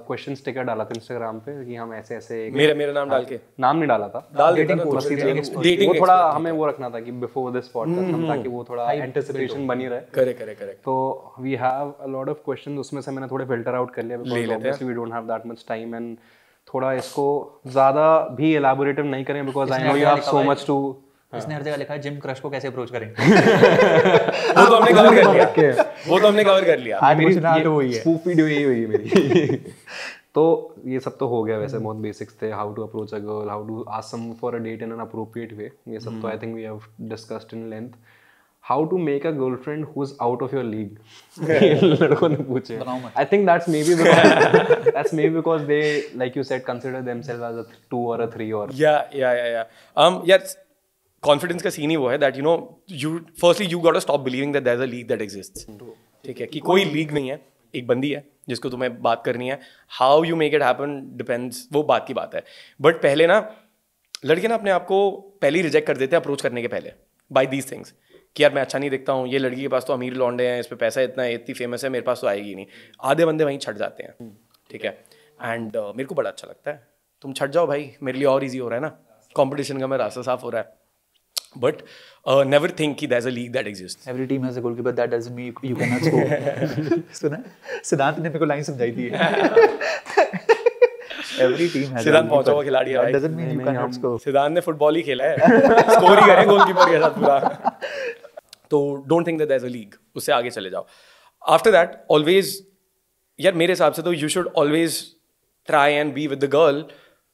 Speaker 3: क्वेश्चन स्टिकर डाला था इंस्टाग्राम पे कि हम ऐसे ऐसे मेरा मेरा नाम हाँ, डाल के नाम नहीं डाला था डाल डेटिंग तो डेटिंग वो थोड़ा हमें वो रखना था कि बिफोर दिस पॉडकास्ट ताकि वो थोड़ा एंटिसिपेशन बनी रहे करेक्ट करेक्ट करेक्ट तो we have a lot of questions उसमें से मैंने थोड़े फिल्टर आउट कर लिया obviously we don't have that much time and थोड़ा इसको ज्यादा भी एलाबोरेटिव नहीं करें because I know you have so much to हाँ। इसने हर
Speaker 2: जगह लिखा है जिम क्रश को कैसे अप्रोच करें वो तो हमने कवर हाँ, कर हाँ, लिया वो तो हमने कवर कर लिया हाँ मेरी तो वही है स्पूफी डू यही हुई मेरी
Speaker 3: तो ये सब तो हो गया वैसे हम्म। बहुत बेसिक्स थे how to approach a girl how to ask some for a date in an appropriate way ये सब तो I think we have discussed in length how to make a girlfriend who is out of your league लड़कों ने पूछे I think that's maybe that's maybe because they like you said consider themselves as a 2 और अ 3 और या
Speaker 1: या या या um यार कॉन्फिडेंस का सीन ही वो है that you know you firstly you got stop believing that a league that exist ठीक है कि कोई लीग नहीं है एक बंदी है जिसको तुम्हें बात करनी है how you make it happen depends वो बात की बात है बट पहले ना लड़के ना अपने आप को पहले ही रिजेक्ट कर देते हैं अप्रोच करने के पहले बाई दीज थिंग्स कि यार मैं अच्छा नहीं देखता हूँ ये लड़की के पास तो अमीर लॉन्डे हैं इस पर पैसा इतना है इतनी फेमस है मेरे पास तो आएगी नहीं आधे बंदे वहीं छट जाते हैं ठीक है एंड uh, मेरे को बड़ा अच्छा लगता है तुम छट जाओ भाई मेरे लिए और ईजी हो रहा है ना कॉम्पिटिशन का मैं रास्ता साफ हो रहा है But uh, never think that there's a league that
Speaker 2: exists. Every team has a goalkeeper. That doesn't mean you, you cannot score. सुना? सिद्धांत ने मेरे को लाइन समझाई थी एवरी टीम हैज सिद्धांत पहुंचा हुआ खिलाड़ी है doesn't mean you
Speaker 1: can not score Siddhant ने फुटबॉल ही खेला है स्कोर ही करे गोलकीपर के साथ पूरा तो don't think that there a league उससे आगे चले जाओ आफ्टर दैट ऑलवेज यार मेरे हिसाब से तो you should always try and be with the girl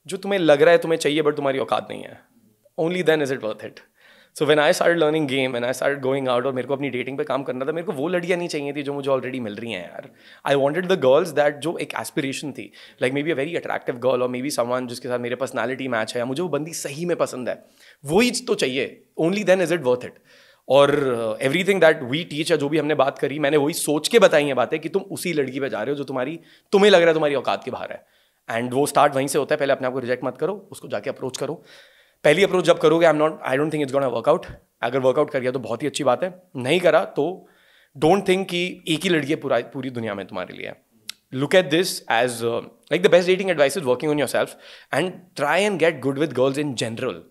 Speaker 1: जो तुम्हें लग रहा है तुम्हें चाहिए बट तुम्हारी औकात नहीं है only then is it worth it so when I start learning game and I start going out और मेरे को अपनी डेटिंग पे काम करना था मेरे को वो लड़कियाँ नहीं चाहिए थी जो मुझे ऑलरेडी मिल रही हैं यार I wanted the girls that जो एक एस्पिरेशन थी like maybe a very attractive girl और मे बी समान जिसके साथ मेरे पर्सनैलिटी मैच है मुझे वो बंदी सही में पसंद है वो ही तो चाहिए only then is it worth it और everything that we teach जो भी हमने बात करी मैंने वही सोच के बताई हैं बातें कि तुम उसी लड़की पे जा रहे हो जो तुम्हारी तुम्हें लग रहा है तुम्हारी औकात के बाहर है एंड वो स्टार्ट वहीं से होता है पहले अपने आप को रिजेक्ट मत करो उसको जाके अप्रोच करो पहली अप्रोच जब करोगे I am not I don't think it's gonna work out अगर वर्कआउट कर गया तो बहुत ही अच्छी बात है नहीं करा तो डोंट थिंक कि एक ही लड़की पूरा पूरी दुनिया में तुम्हारे लिए look at this as like the best dating advice is working on yourself and try and get good with girls in general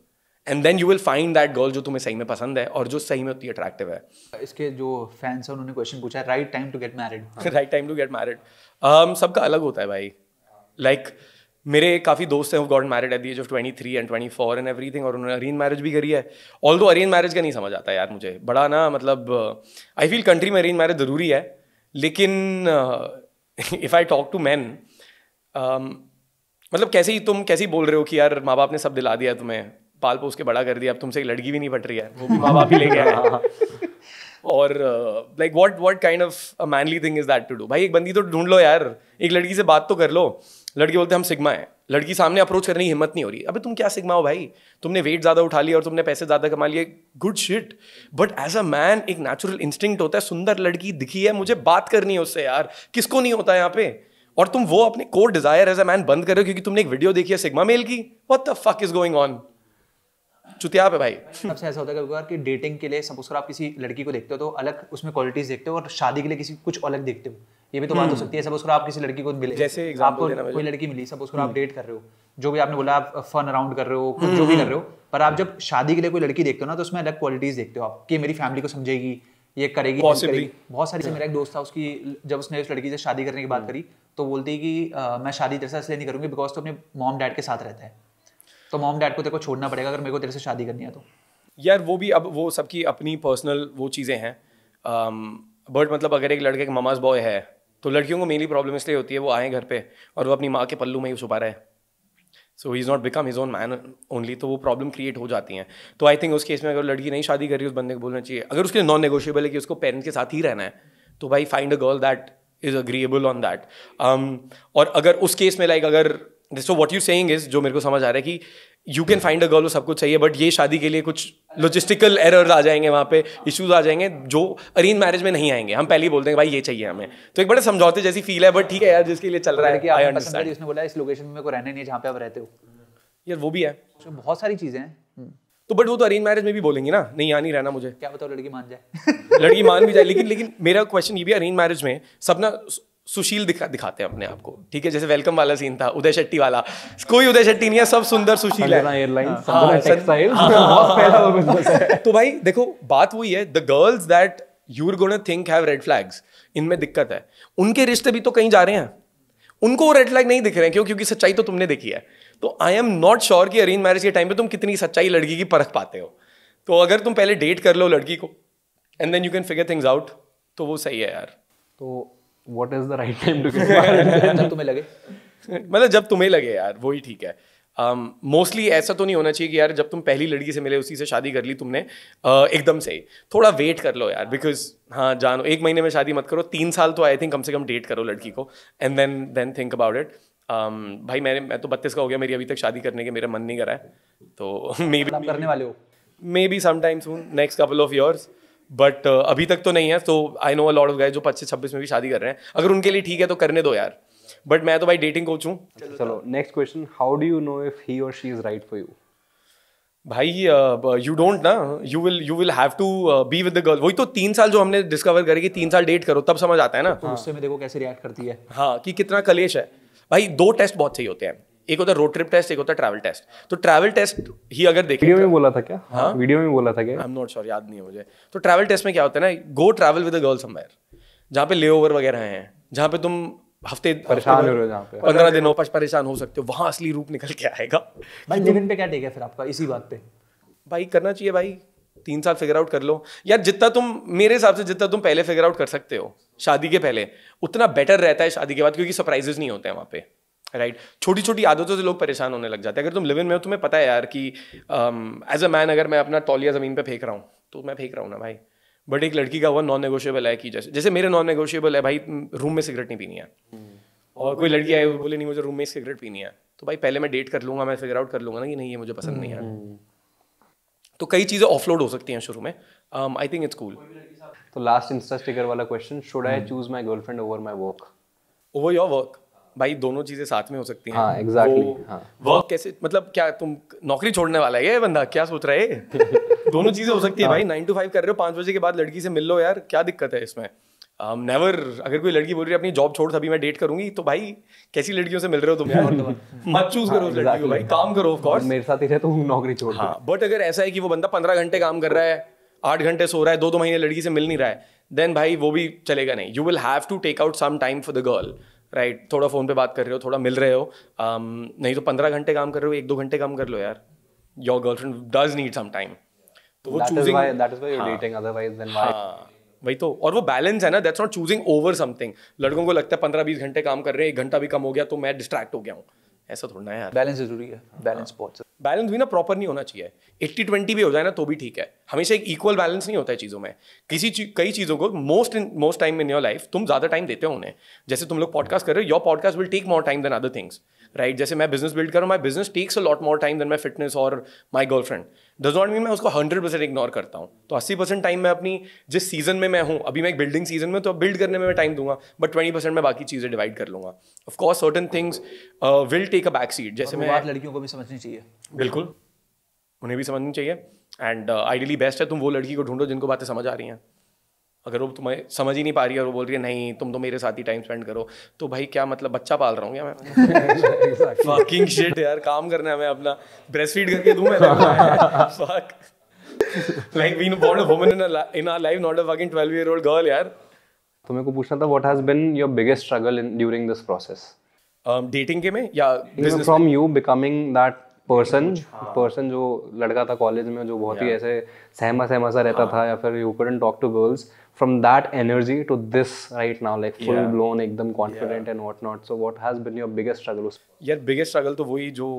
Speaker 1: and then you will find that girl जो तुम्हें सही में पसंद है और जो सही में उतनी अट्रैक्टिव है
Speaker 2: इसके जो फैंस हैं उन्होंने क्वेश्चन पूछा right time to get married right time to get married
Speaker 1: सबका अलग होता है भाई लाइक like, मेरे काफ़ी दोस्त हैं got married at the age of twenty three and twenty four and everything और उन्होंने अरेंज मैरिज भी करी है ऑल दो अरेंज मैरिज का नहीं समझ आता यार मुझे बड़ा ना मतलब आई फील कंट्री में अरेंज मैरिज ज़रूरी है लेकिन if I talk to man मतलब कैसे ही तुम कैसे ही बोल रहे हो कि यार माँ बाप ने सब दिला दिया तुम्हें पाल पोस के बड़ा कर दिया अब तुमसे एक लड़की भी नहीं फट रही है वो भी माँ बाप ही ले गया और like what what kind of manly thing is that to do भाई एक बंदी तो ढूंढ लो यार एक लड़की से बात तो कर लो लड़के बोलते हम सिग्मा है लड़की सामने अप्रोच करने की हिम्मत नहीं हो रही अबे तुम क्या सिग्मा हो भाई तुमने वेट ज़्यादा उठा लिया और तुमने पैसे ज़्यादा कमा लिए good shit but as a man एक नेचुरल इंस्टिंक्ट होता है सुंदर लड़की दिखी है मुझे बात करनी है उससे यार किसको नहीं होता यहाँ पे और तुम वो अपने core desire as a man बंद कर रहे हो क्योंकि तुमने एक वीडियो देखी है सिग्मा मेल की what the fuck is going
Speaker 2: on चुतिया पे भाई सबसे ऐसा होता है कि डेटिंग के लिए सपोज कर आप किसी लड़की को देखते हो तो अलग उसमें क्वालिटीज देखते हो और शादी के लिए किसी कुछ अलग देखते हो ये भी तो बात हो हम्म। सकती है सब उसको आप किसी लड़की को मिले जैसे आपको कोई लड़की मिली सब उसको आप हम्म। डेट कर रहे हो जो भी आपने बोला आप फन अराउंड कर रहे हो कुछ जो भी हम्म। कर रहे हो पर आप जब शादी के लिए कोई लड़की देखते हो ना तो उसमें अलग क्वालिटीज देखते हो आप कि मेरी फैमिली को समझेगी ये करेगी बहुत सारी से मेरा एक दोस्त था उसकी जब उसने उस लड़की से शादी करने की बात करी तो बोलती है कि मैं शादी तेरे साथ इसलिए नहीं करूंगी बिकॉज तो अपने मॉम डैड के साथ रहता है तो मॉम डैड को तेरे को छोड़ना पड़ेगा अगर मेरे को तेरे से शादी करनी है तो
Speaker 1: यार वो भी अब वो सबकी अपनी पर्सनल वो चीज़ें हैं बट मतलब अगर एक लड़के का ममाज बॉय है तो लड़कियों को मेनली प्रॉब्लम इसलिए होती है वो आए घर पे और वो अपनी माँ के पल्लू में ही छुपा रहे है so he is not become his own man only तो वो प्रॉब्लम क्रिएट हो जाती हैं तो आई थिंक उस केस में अगर लड़की नहीं शादी कर रही उस बंदे को बोलना चाहिए अगर उसके लिए नॉन नेगोशिएबल है कि उसको पेरेंट्स के साथ ही रहना है तो भाई find a girl that is agreeable on that और अगर उस केस में लाइक अगर so what you saying is जो मेरे को समझ आ रहा है कि you can find a girl वो सब कुछ चाहिए बट ये शादी के लिए कुछ लॉजिस्टिकल एरर्स आ जाएंगे वहाँ पे इश्यूज आ जाएंगे जो अरेंज मैरिज में नहीं आएंगे हम पहले ही बोल देंगे भाई ये चाहिए हमें तो एक बड़े समझौते जैसी फील है बट ठीक है यार
Speaker 2: जिसके लिए चल रहा है कि आई अंडरस्टैंड उसने बोला इस लोकेशन में को रहने नहीं जहाँ पे आप रहते हो यार वो भी है बहुत सारी चीज़ें हैं हम्म। तो बट वो तो अरेंज मैरिज में भी बोलेंगी ना नहीं यहाँ नहीं रहना मुझे क्या बताओ लड़की मान
Speaker 1: जाए लड़की मान भी जाए लेकिन लेकिन मेरा क्वेश्चन ये भी अरेंज मैरिज में सब ना सुशील दिखा दिखाते हैं अपने आप को ठीक है जैसे वेलकम वाला सीन था उदय शेट्टी वाला कोई उदय शेट्टी नहीं है सब सुंदर सुशील है हाँ। हाँ, हाँ, तो भाई देखो बात वही है the girls that you're gonna think have red flags इनमें दिक्कत है उनके रिश्ते भी तो कहीं जा रहे हैं उनको रेड फ्लैग नहीं दिख रहे हैं क्यों क्योंकि सच्चाई तो तुमने देखी है तो आई एम नॉट श्योर कि अरेंज मैरिज के टाइम पे तुम कितनी सच्चाई लड़की की परख पाते हो तो अगर तुम पहले डेट कर लो लड़की को and then you can figure things out तो वो सही है यार तो
Speaker 3: what is the right time to get
Speaker 1: married तुम्हें लगे मतलब जब तुम्हें लगे यार वही ठीक है मोस्टली um, ऐसा तो नहीं होना चाहिए कि यार जब तुम पहली लड़की से मिले उसी से शादी कर ली तुमने uh, एकदम से थोड़ा वेट कर लो यार बिकॉज हाँ जानो एक महीने में शादी मत करो तीन साल तो आई थिंक कम से कम डेट करो लड़की को and then then think about it भाई मैंने मैं तो बत्तीस का हो गया मेरी अभी तक शादी करने के मेरा मन नहीं करा है तो मे बी करने वाले हो मे बी समाइम्स हूँ next couple of yours but uh, अभी तक तो नहीं है तो I know a lot of guys जो पच्चीस छब्बीस में भी शादी कर रहे हैं अगर उनके लिए ठीक है तो करने दो यार
Speaker 3: बट मैं तो भाई डेटिंग कोच हूँ अच्छा, चलो next question how do you know if he और she is right for you भाई यू uh, डोंट ना you will you will have to be with the girl वही तो
Speaker 1: तीन साल जो हमने डिस्कवर करे कि तीन साल डेट करो तब समझ आता है ना तो हाँ. उससे में
Speaker 2: देखो कैसे रिएक्ट करती है
Speaker 1: हाँ कि कितना कलेश है भाई दो टेस्ट बहुत सही होते हैं एक होता रोड ट्रिप टेस्ट एक होता ट्रैवल टेस्ट तो ट्रैवल टेस्ट ही अगर देखें वीडियो में तो-
Speaker 3: बोला था क्या हाँ? हाँ वीडियो में बोला था क्या आई एम नॉट श्योर याद नहीं है मुझे
Speaker 1: तो ट्रैवल टेस्ट में क्या होता है ना go travel with a girl somewhere जहाँ पे ले ओवर वगैरह हैं जहाँ पे तुम हफ्ते परेशान हो रहे हो जहाँ पे पंद्रह दिनों पर परेशान हो सकते हो वहाँ असली रूप निकल के आएगा भाई लिविन पे क्या टेक है फिर आपका इसी बात पे भाई करना चाहिए भाई तीन साल फिगर आउट कर लो यार जितना तुम मेरे हिसाब से जितना तुम पहले फिगर आउट कर सकते हो शादी के पहले उतना बेटर रहता है शादी के बाद क्योंकि सरप्राइजेस नहीं होते हैं वहाँ पे राइट छोटी छोटी आदतों से लोग परेशान होने लग जाते हैं अगर तुम लिव इन में हो तुम्हें पता है यार कि एज अ मैन अगर मैं अपना तौलिया ज़मीन पे फेंक रहा हूँ तो मैं फेंक रहा हूँ ना भाई बट एक लड़की का हुआ नॉन नेगोशिएबल है कि जैसे जैसे मेरे नॉन नेगोशिएबल है भाई रूम में सिगरेट नहीं पीनी है hmm. और कोई लड़की आई बोले नहीं मुझे रूम में सिगरेट पीनी है तो भाई पहले मैं डेट कर लूंगा मैं फिगर आउट कर लूंगा ना कि नहीं ये मुझे पसंद नहीं है
Speaker 3: hmm. तो कई चीज़ें ऑफलोड हो सकती हैं शुरू में आई थिंक इट्स कूल तो लास्ट इंस्टा स्टिकर वाला question should I choose my girlfriend over my work over your
Speaker 1: work भाई दोनों चीजें साथ में हो सकती हैं हाँ exactly, वो हाँ वर्क कैसे मतलब क्या तुम नौकरी छोड़ने वाला है ये बंदा क्या सोच रहा है दोनों चीजें हो सकती है हाँ। भाई नाइन टू फाइव कर रहे हो पांच बजे के बाद लड़की से मिल लो यार क्या दिक्कत है इसमें um, never, अगर कोई लड़की बोल रही है अपनी जॉब छोड़ तभी मैं डेट करूंगी तो भाई कैसी लड़कियों से मिल रहे हो तुम यार मत चूज करो लड़की को भाई काम करो ऑफकोर्स मेरे साथ ही तुम तो नौकरी छोड़ हाँ बट अगर ऐसा है कि वो बंदा पंद्रह घंटे काम कर रहा है आठ घंटे सो रहा है दो दो महीने लड़की से मिल नहीं रहा है देन भाई वो भी चलेगा नहीं you will have to take out some time for the girl right right, थोड़ा फ़ोन पे बात कर रहे हो थोड़ा मिल रहे हो um, नहीं तो पंद्रह घंटे काम कर रहे हो एक दो घंटे काम कर लो यार your girlfriend does need some time
Speaker 3: तो वो चूजिंग हाँ। हाँ,
Speaker 1: वही तो और वो बैलेंस है ना that's not choosing over something लड़कों को लगता है पंद्रह बीस घंटे काम कर रहे हैं एक घंटा भी कम हो गया तो मैं डिस्ट्रैक्ट हो गया हूँ ऐसा थोड़ा ना यार बैलेंस जरूरी है बैलेंस बहुत बैलेंस भी ना प्रॉपर नहीं होना चाहिए एट्टी ट्वेंटी भी हो जाए ना तो भी ठीक है हमेशा एक इक्वल बैलेंस नहीं होता है चीज़ों में किसी ची, कई चीज़ों को most in most time in your life तुम ज़्यादा टाइम देते हो उन्हें जैसे तुम लोग पॉडकास्ट कर रहे हो your podcast will take more time than other things right जैसे मैं बिजनेस बिल्ड करूँ my business takes a lot more time than my fitness और my girlfriend does not mean मैं उसको हंड्रेड परसेंट इग्नोर करता हूँ तो अस्सी परसेंट टाइम मैं अपनी जिस सीजन में मैं हूँ अभी मैं एक बिल्डिंग सीजन में तो बिल्ड करने में मैं टाइम दूंगा बट ट्वेंटी परसेंट मैं बाकी चीज़ें डिवाइड कर लूँगा of course certain things will take a back seat जैसे मैं
Speaker 2: लड़कियों को भी समझनी चाहिए बिल्कुल
Speaker 1: उन्हें भी समझनी चाहिए एंड आइडियली बेस्ट है तुम वो लड़की को ढूंढो जिनको बातें समझ आ रही हैं अगर वो तुम्हें समझ ही नहीं पा रही है और वो बोल रही है नहीं तुम तो मेरे साथ ही टाइम स्पेंड करो तो भाई क्या मतलब बच्चा पाल रहा हूँ क्या मैं फकिंग शिट यार काम करना है मैं अपना ब्रेस्ट फीड करके दूँ मैं fuck like we want a woman in in our life not a
Speaker 3: fucking 12 year old girl यार तो मेरे को पूछना था what has been your biggest struggle in during this process dating के में या from you becoming that person person हाँ। जो लड़का था कॉलेज में जो बहुत ही ऐसे सहमा सहमा सा रहता हाँ। था या फिर you couldn't talk to girls from that energy to this right now like full blown एकदम confident and what not so what has been your biggest struggle यार बिगेस्ट स्ट्रगल तो वही जो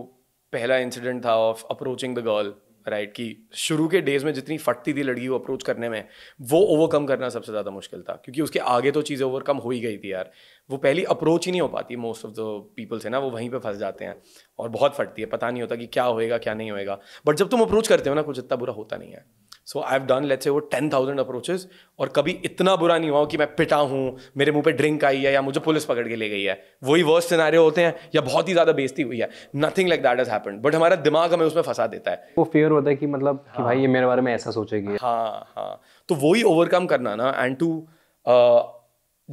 Speaker 3: पहला इंसिडेंट था of
Speaker 1: approaching the girl right कि शुरू के डेज में जितनी फटती थी लड़की को अप्रोच करने में वो ओवरकम करना सबसे ज़्यादा मुश्किल था क्योंकि उसके आगे तो चीज़ें ओवरकम हो ही गई थी यार वो पहली अप्रोच ही नहीं हो पाती मोस्ट ऑफ द पीपल्स है ना वो वहीं पे फंस जाते हैं और बहुत फटती है पता नहीं होता कि क्या होएगा क्या नहीं होएगा बट जब तुम अप्रोच करते हो ना कुछ इतना बुरा होता नहीं है so I have done let's say वो टेन थाउजेंड अप्रोचेज और कभी इतना बुरा नहीं हुआ कि मैं पिटा हूँ मेरे मुंह पे ड्रिंक आई है या मुझे पुलिस पकड़ के ले गई है वही वर्स्ट सिनारियो होते हैं या बहुत ही ज़्यादा बेजती हुई है nothing like that is happen but हमारा दिमाग हमें उसमें फंसा देता है
Speaker 3: वो फेयर होता है कि मतलब हाँ, कि भाई हाँ। ये मेरे बारे में ऐसा सोचेगी हाँ हाँ तो वही ओवरकम
Speaker 1: करना ना and to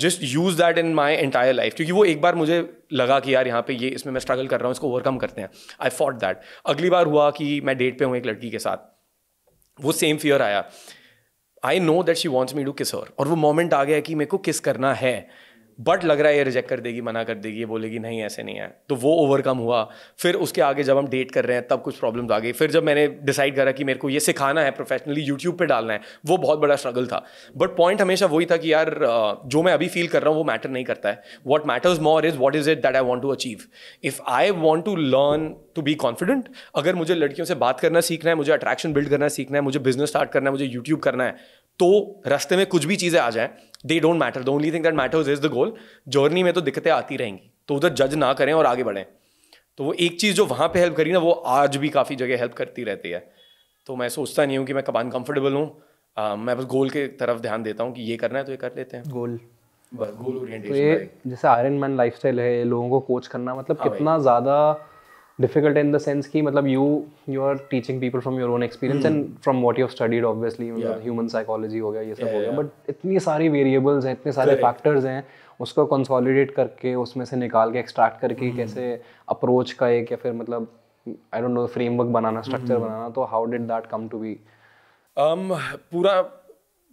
Speaker 1: just use that in my entire life क्योंकि वो एक बार मुझे लगा कि यार यहाँ पे ये इसमें मैं स्ट्रगल कर रहा हूँ इसको ओवरकम करते हैं आई फॉट दैट अगली बार हुआ कि मैं डेट पे हूँ एक लड़की के साथ वो सेम फियर आया I know that she wants me do kiss और वो मोमेंट आ गया कि मेरे को किस करना है बट लग रहा है ये रिजेक्ट कर देगी मना कर देगी ये बोलेगी नहीं ऐसे नहीं है तो वो ओवरकम हुआ फिर उसके आगे जब हम डेट कर रहे हैं तब कुछ प्रॉब्लम्स आ गई फिर जब मैंने डिसाइड करा कि मेरे को ये सिखाना है प्रोफेशनली यूट्यूब पर डालना है वो बहुत बड़ा स्ट्रगल था बट पॉइंट हमेशा वही था कि यार जो मैं अभी फील कर रहा हूँ वो मैटर नहीं करता है what matters more is what is it that I want to achieve if I want to learn to be confident अगर मुझे लड़कियों से बात करना सीखना है मुझे अट्रैक्शन बिल्ड करना सीखना है मुझे बिजनेस स्टार्ट करना है मुझे यूट्यूब करना है तो रास्ते में कुछ भी चीज़ें आ जाएं they don't matter the only thing that matters is the goal journey में तो दिक्कतें आती रहेंगी तो उधर जज ना करें और आगे बढ़ें तो वो एक चीज़ जो वहाँ पे हेल्प करी ना वो आज भी काफ़ी जगह हेल्प करती रहती है तो मैं सोचता नहीं हूँ कि मैं कब कंफर्टेबल हूँ मैं बस गोल के तरफ ध्यान देता हूँ कि ये करना है तो ये कर लेते हैं गोल गोल ओरिएंटेशन तो ये
Speaker 3: जैसे आयरन मैन लाइफ है लोगों को कोच करना मतलब हाँ कितना ज़्यादा डिफिकल्ट इन देंस कि मतलब you you are teaching people from your own experience and from what you studied obviously human psychology हो गया ये सब yeah, हो गया बट yeah. इतनी सारी वेरिएबल्स हैं इतने सारे फैक्टर्स हैं उसको कंसोलिडेट करके उसमें से निकाल के एक्सट्रैक्ट करके hmm. कैसे अप्रोच का एक या फिर मतलब आई डोंट नो फ्रेमवर्क बनाना स्ट्रक्चर hmm. बनाना तो how did that come to be पूरा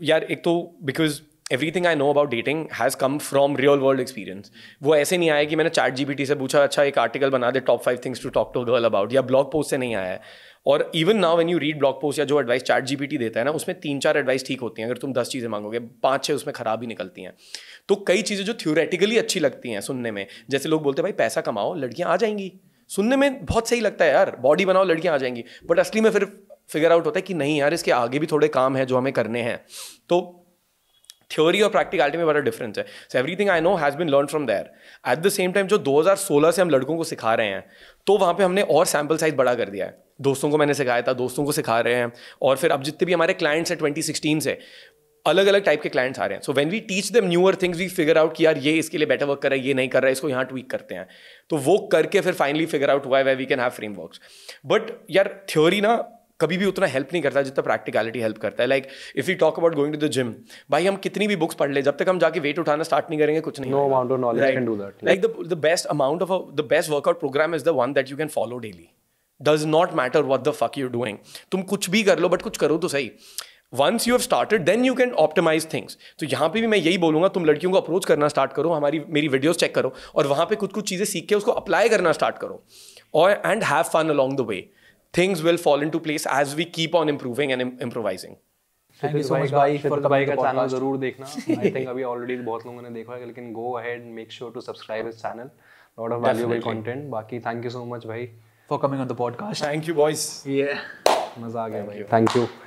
Speaker 3: यार एक तो
Speaker 1: because everything I know about dating has come from real world experience वो ऐसे नहीं आया कि मैंने चैट टी से पूछा अच्छा एक आर्टिकल बना दे top five things to talk to girl about या ब्लॉग पोस्ट से नहीं आया है और even now when you read blog post या जो एडवाइस चैट जीपीटी देता है ना उसमें तीन चार एडवाइस ठीक होती हैं अगर तुम दस चीज़ें मांगोगे पाँच छः उसमें खराब ही निकलती हैं तो कई चीज़ें जो थ्योरेटिकली अच्छी लगती हैं सुनने में जैसे लोग बोलते हैं भाई पैसा कमाओ लड़कियाँ आ जाएंगी सुनने में बहुत सही लगता है यार बॉडी बनाओ लड़कियाँ आ जाएंगी बट असली में फिर फिगर आउट होता है कि नहीं यार इसके आगे भी थोड़े काम हैं जो हमें करने हैं तो थ्योरी और प्रैक्टिकलिटी में बड़ा डिफरेंस है so everything I know has been learn from there at the same time जो 2016 से हम लड़कों को सिखा रहे हैं तो वहाँ पे हमने और सैम्पल साइज बड़ा कर दिया है दोस्तों को मैंने सिखाया था दोस्तों को सिखा रहे हैं और फिर अब जितने भी हमारे क्लाइंट्स हैं ट्वेंटी सिक्सटीन से अलग अलग टाइप के क्लाइंट्स आ रहे हैं so when we teach them newer things we figure out कि यार ये इसके लिए बेटर वर्क कर रहा है ये नहीं कर रहा है इसको यहाँ ट्वीक करते हैं तो वो करके फिर फाइनली फिगर आउट हुआ है way we can have frameworks but यार थ्योरी ना कभी भी उतना हेल्प नहीं करता जितना प्रैक्टिकलिटी हेल्प करता है like if you talk about going to the gym भाई हम कितनी भी बुक्स पढ़ ले जब तक हम जाके वेट उठाना स्टार्ट नहीं करेंगे कुछ नहीं amount of knowledge can do that like the the best amount of the best workout programme is the one that you can follow daily does not matter what the fuck you doing तुम कुछ भी कर लो बट कुछ करो तो सही once you have started then you can optimise things तो यहाँ पे भी मैं यही बोलूंगा तुम लड़कियों को अप्रोच करना स्टार्ट करो हमारी मेरी वीडियोज चेक करो और वहाँ पे कुछ कुछ चीज़ें सीख के उसको अप्लाई करना स्टार्ट करो और and have fun along the way things will fall into place as we keep on improving and Im- improvising.
Speaker 3: Thank you so much, भाई, for coming to the channel जरूर देखना. I think अभी already बहुत लोगों ने देखा है, लेकिन go ahead, make sure to subscribe his channel. Lot of valuable Definitely. content. बाकी thank you so much, भाई. For coming on the podcast. Thank you, boys. Yeah. मजा आ गया Thank you.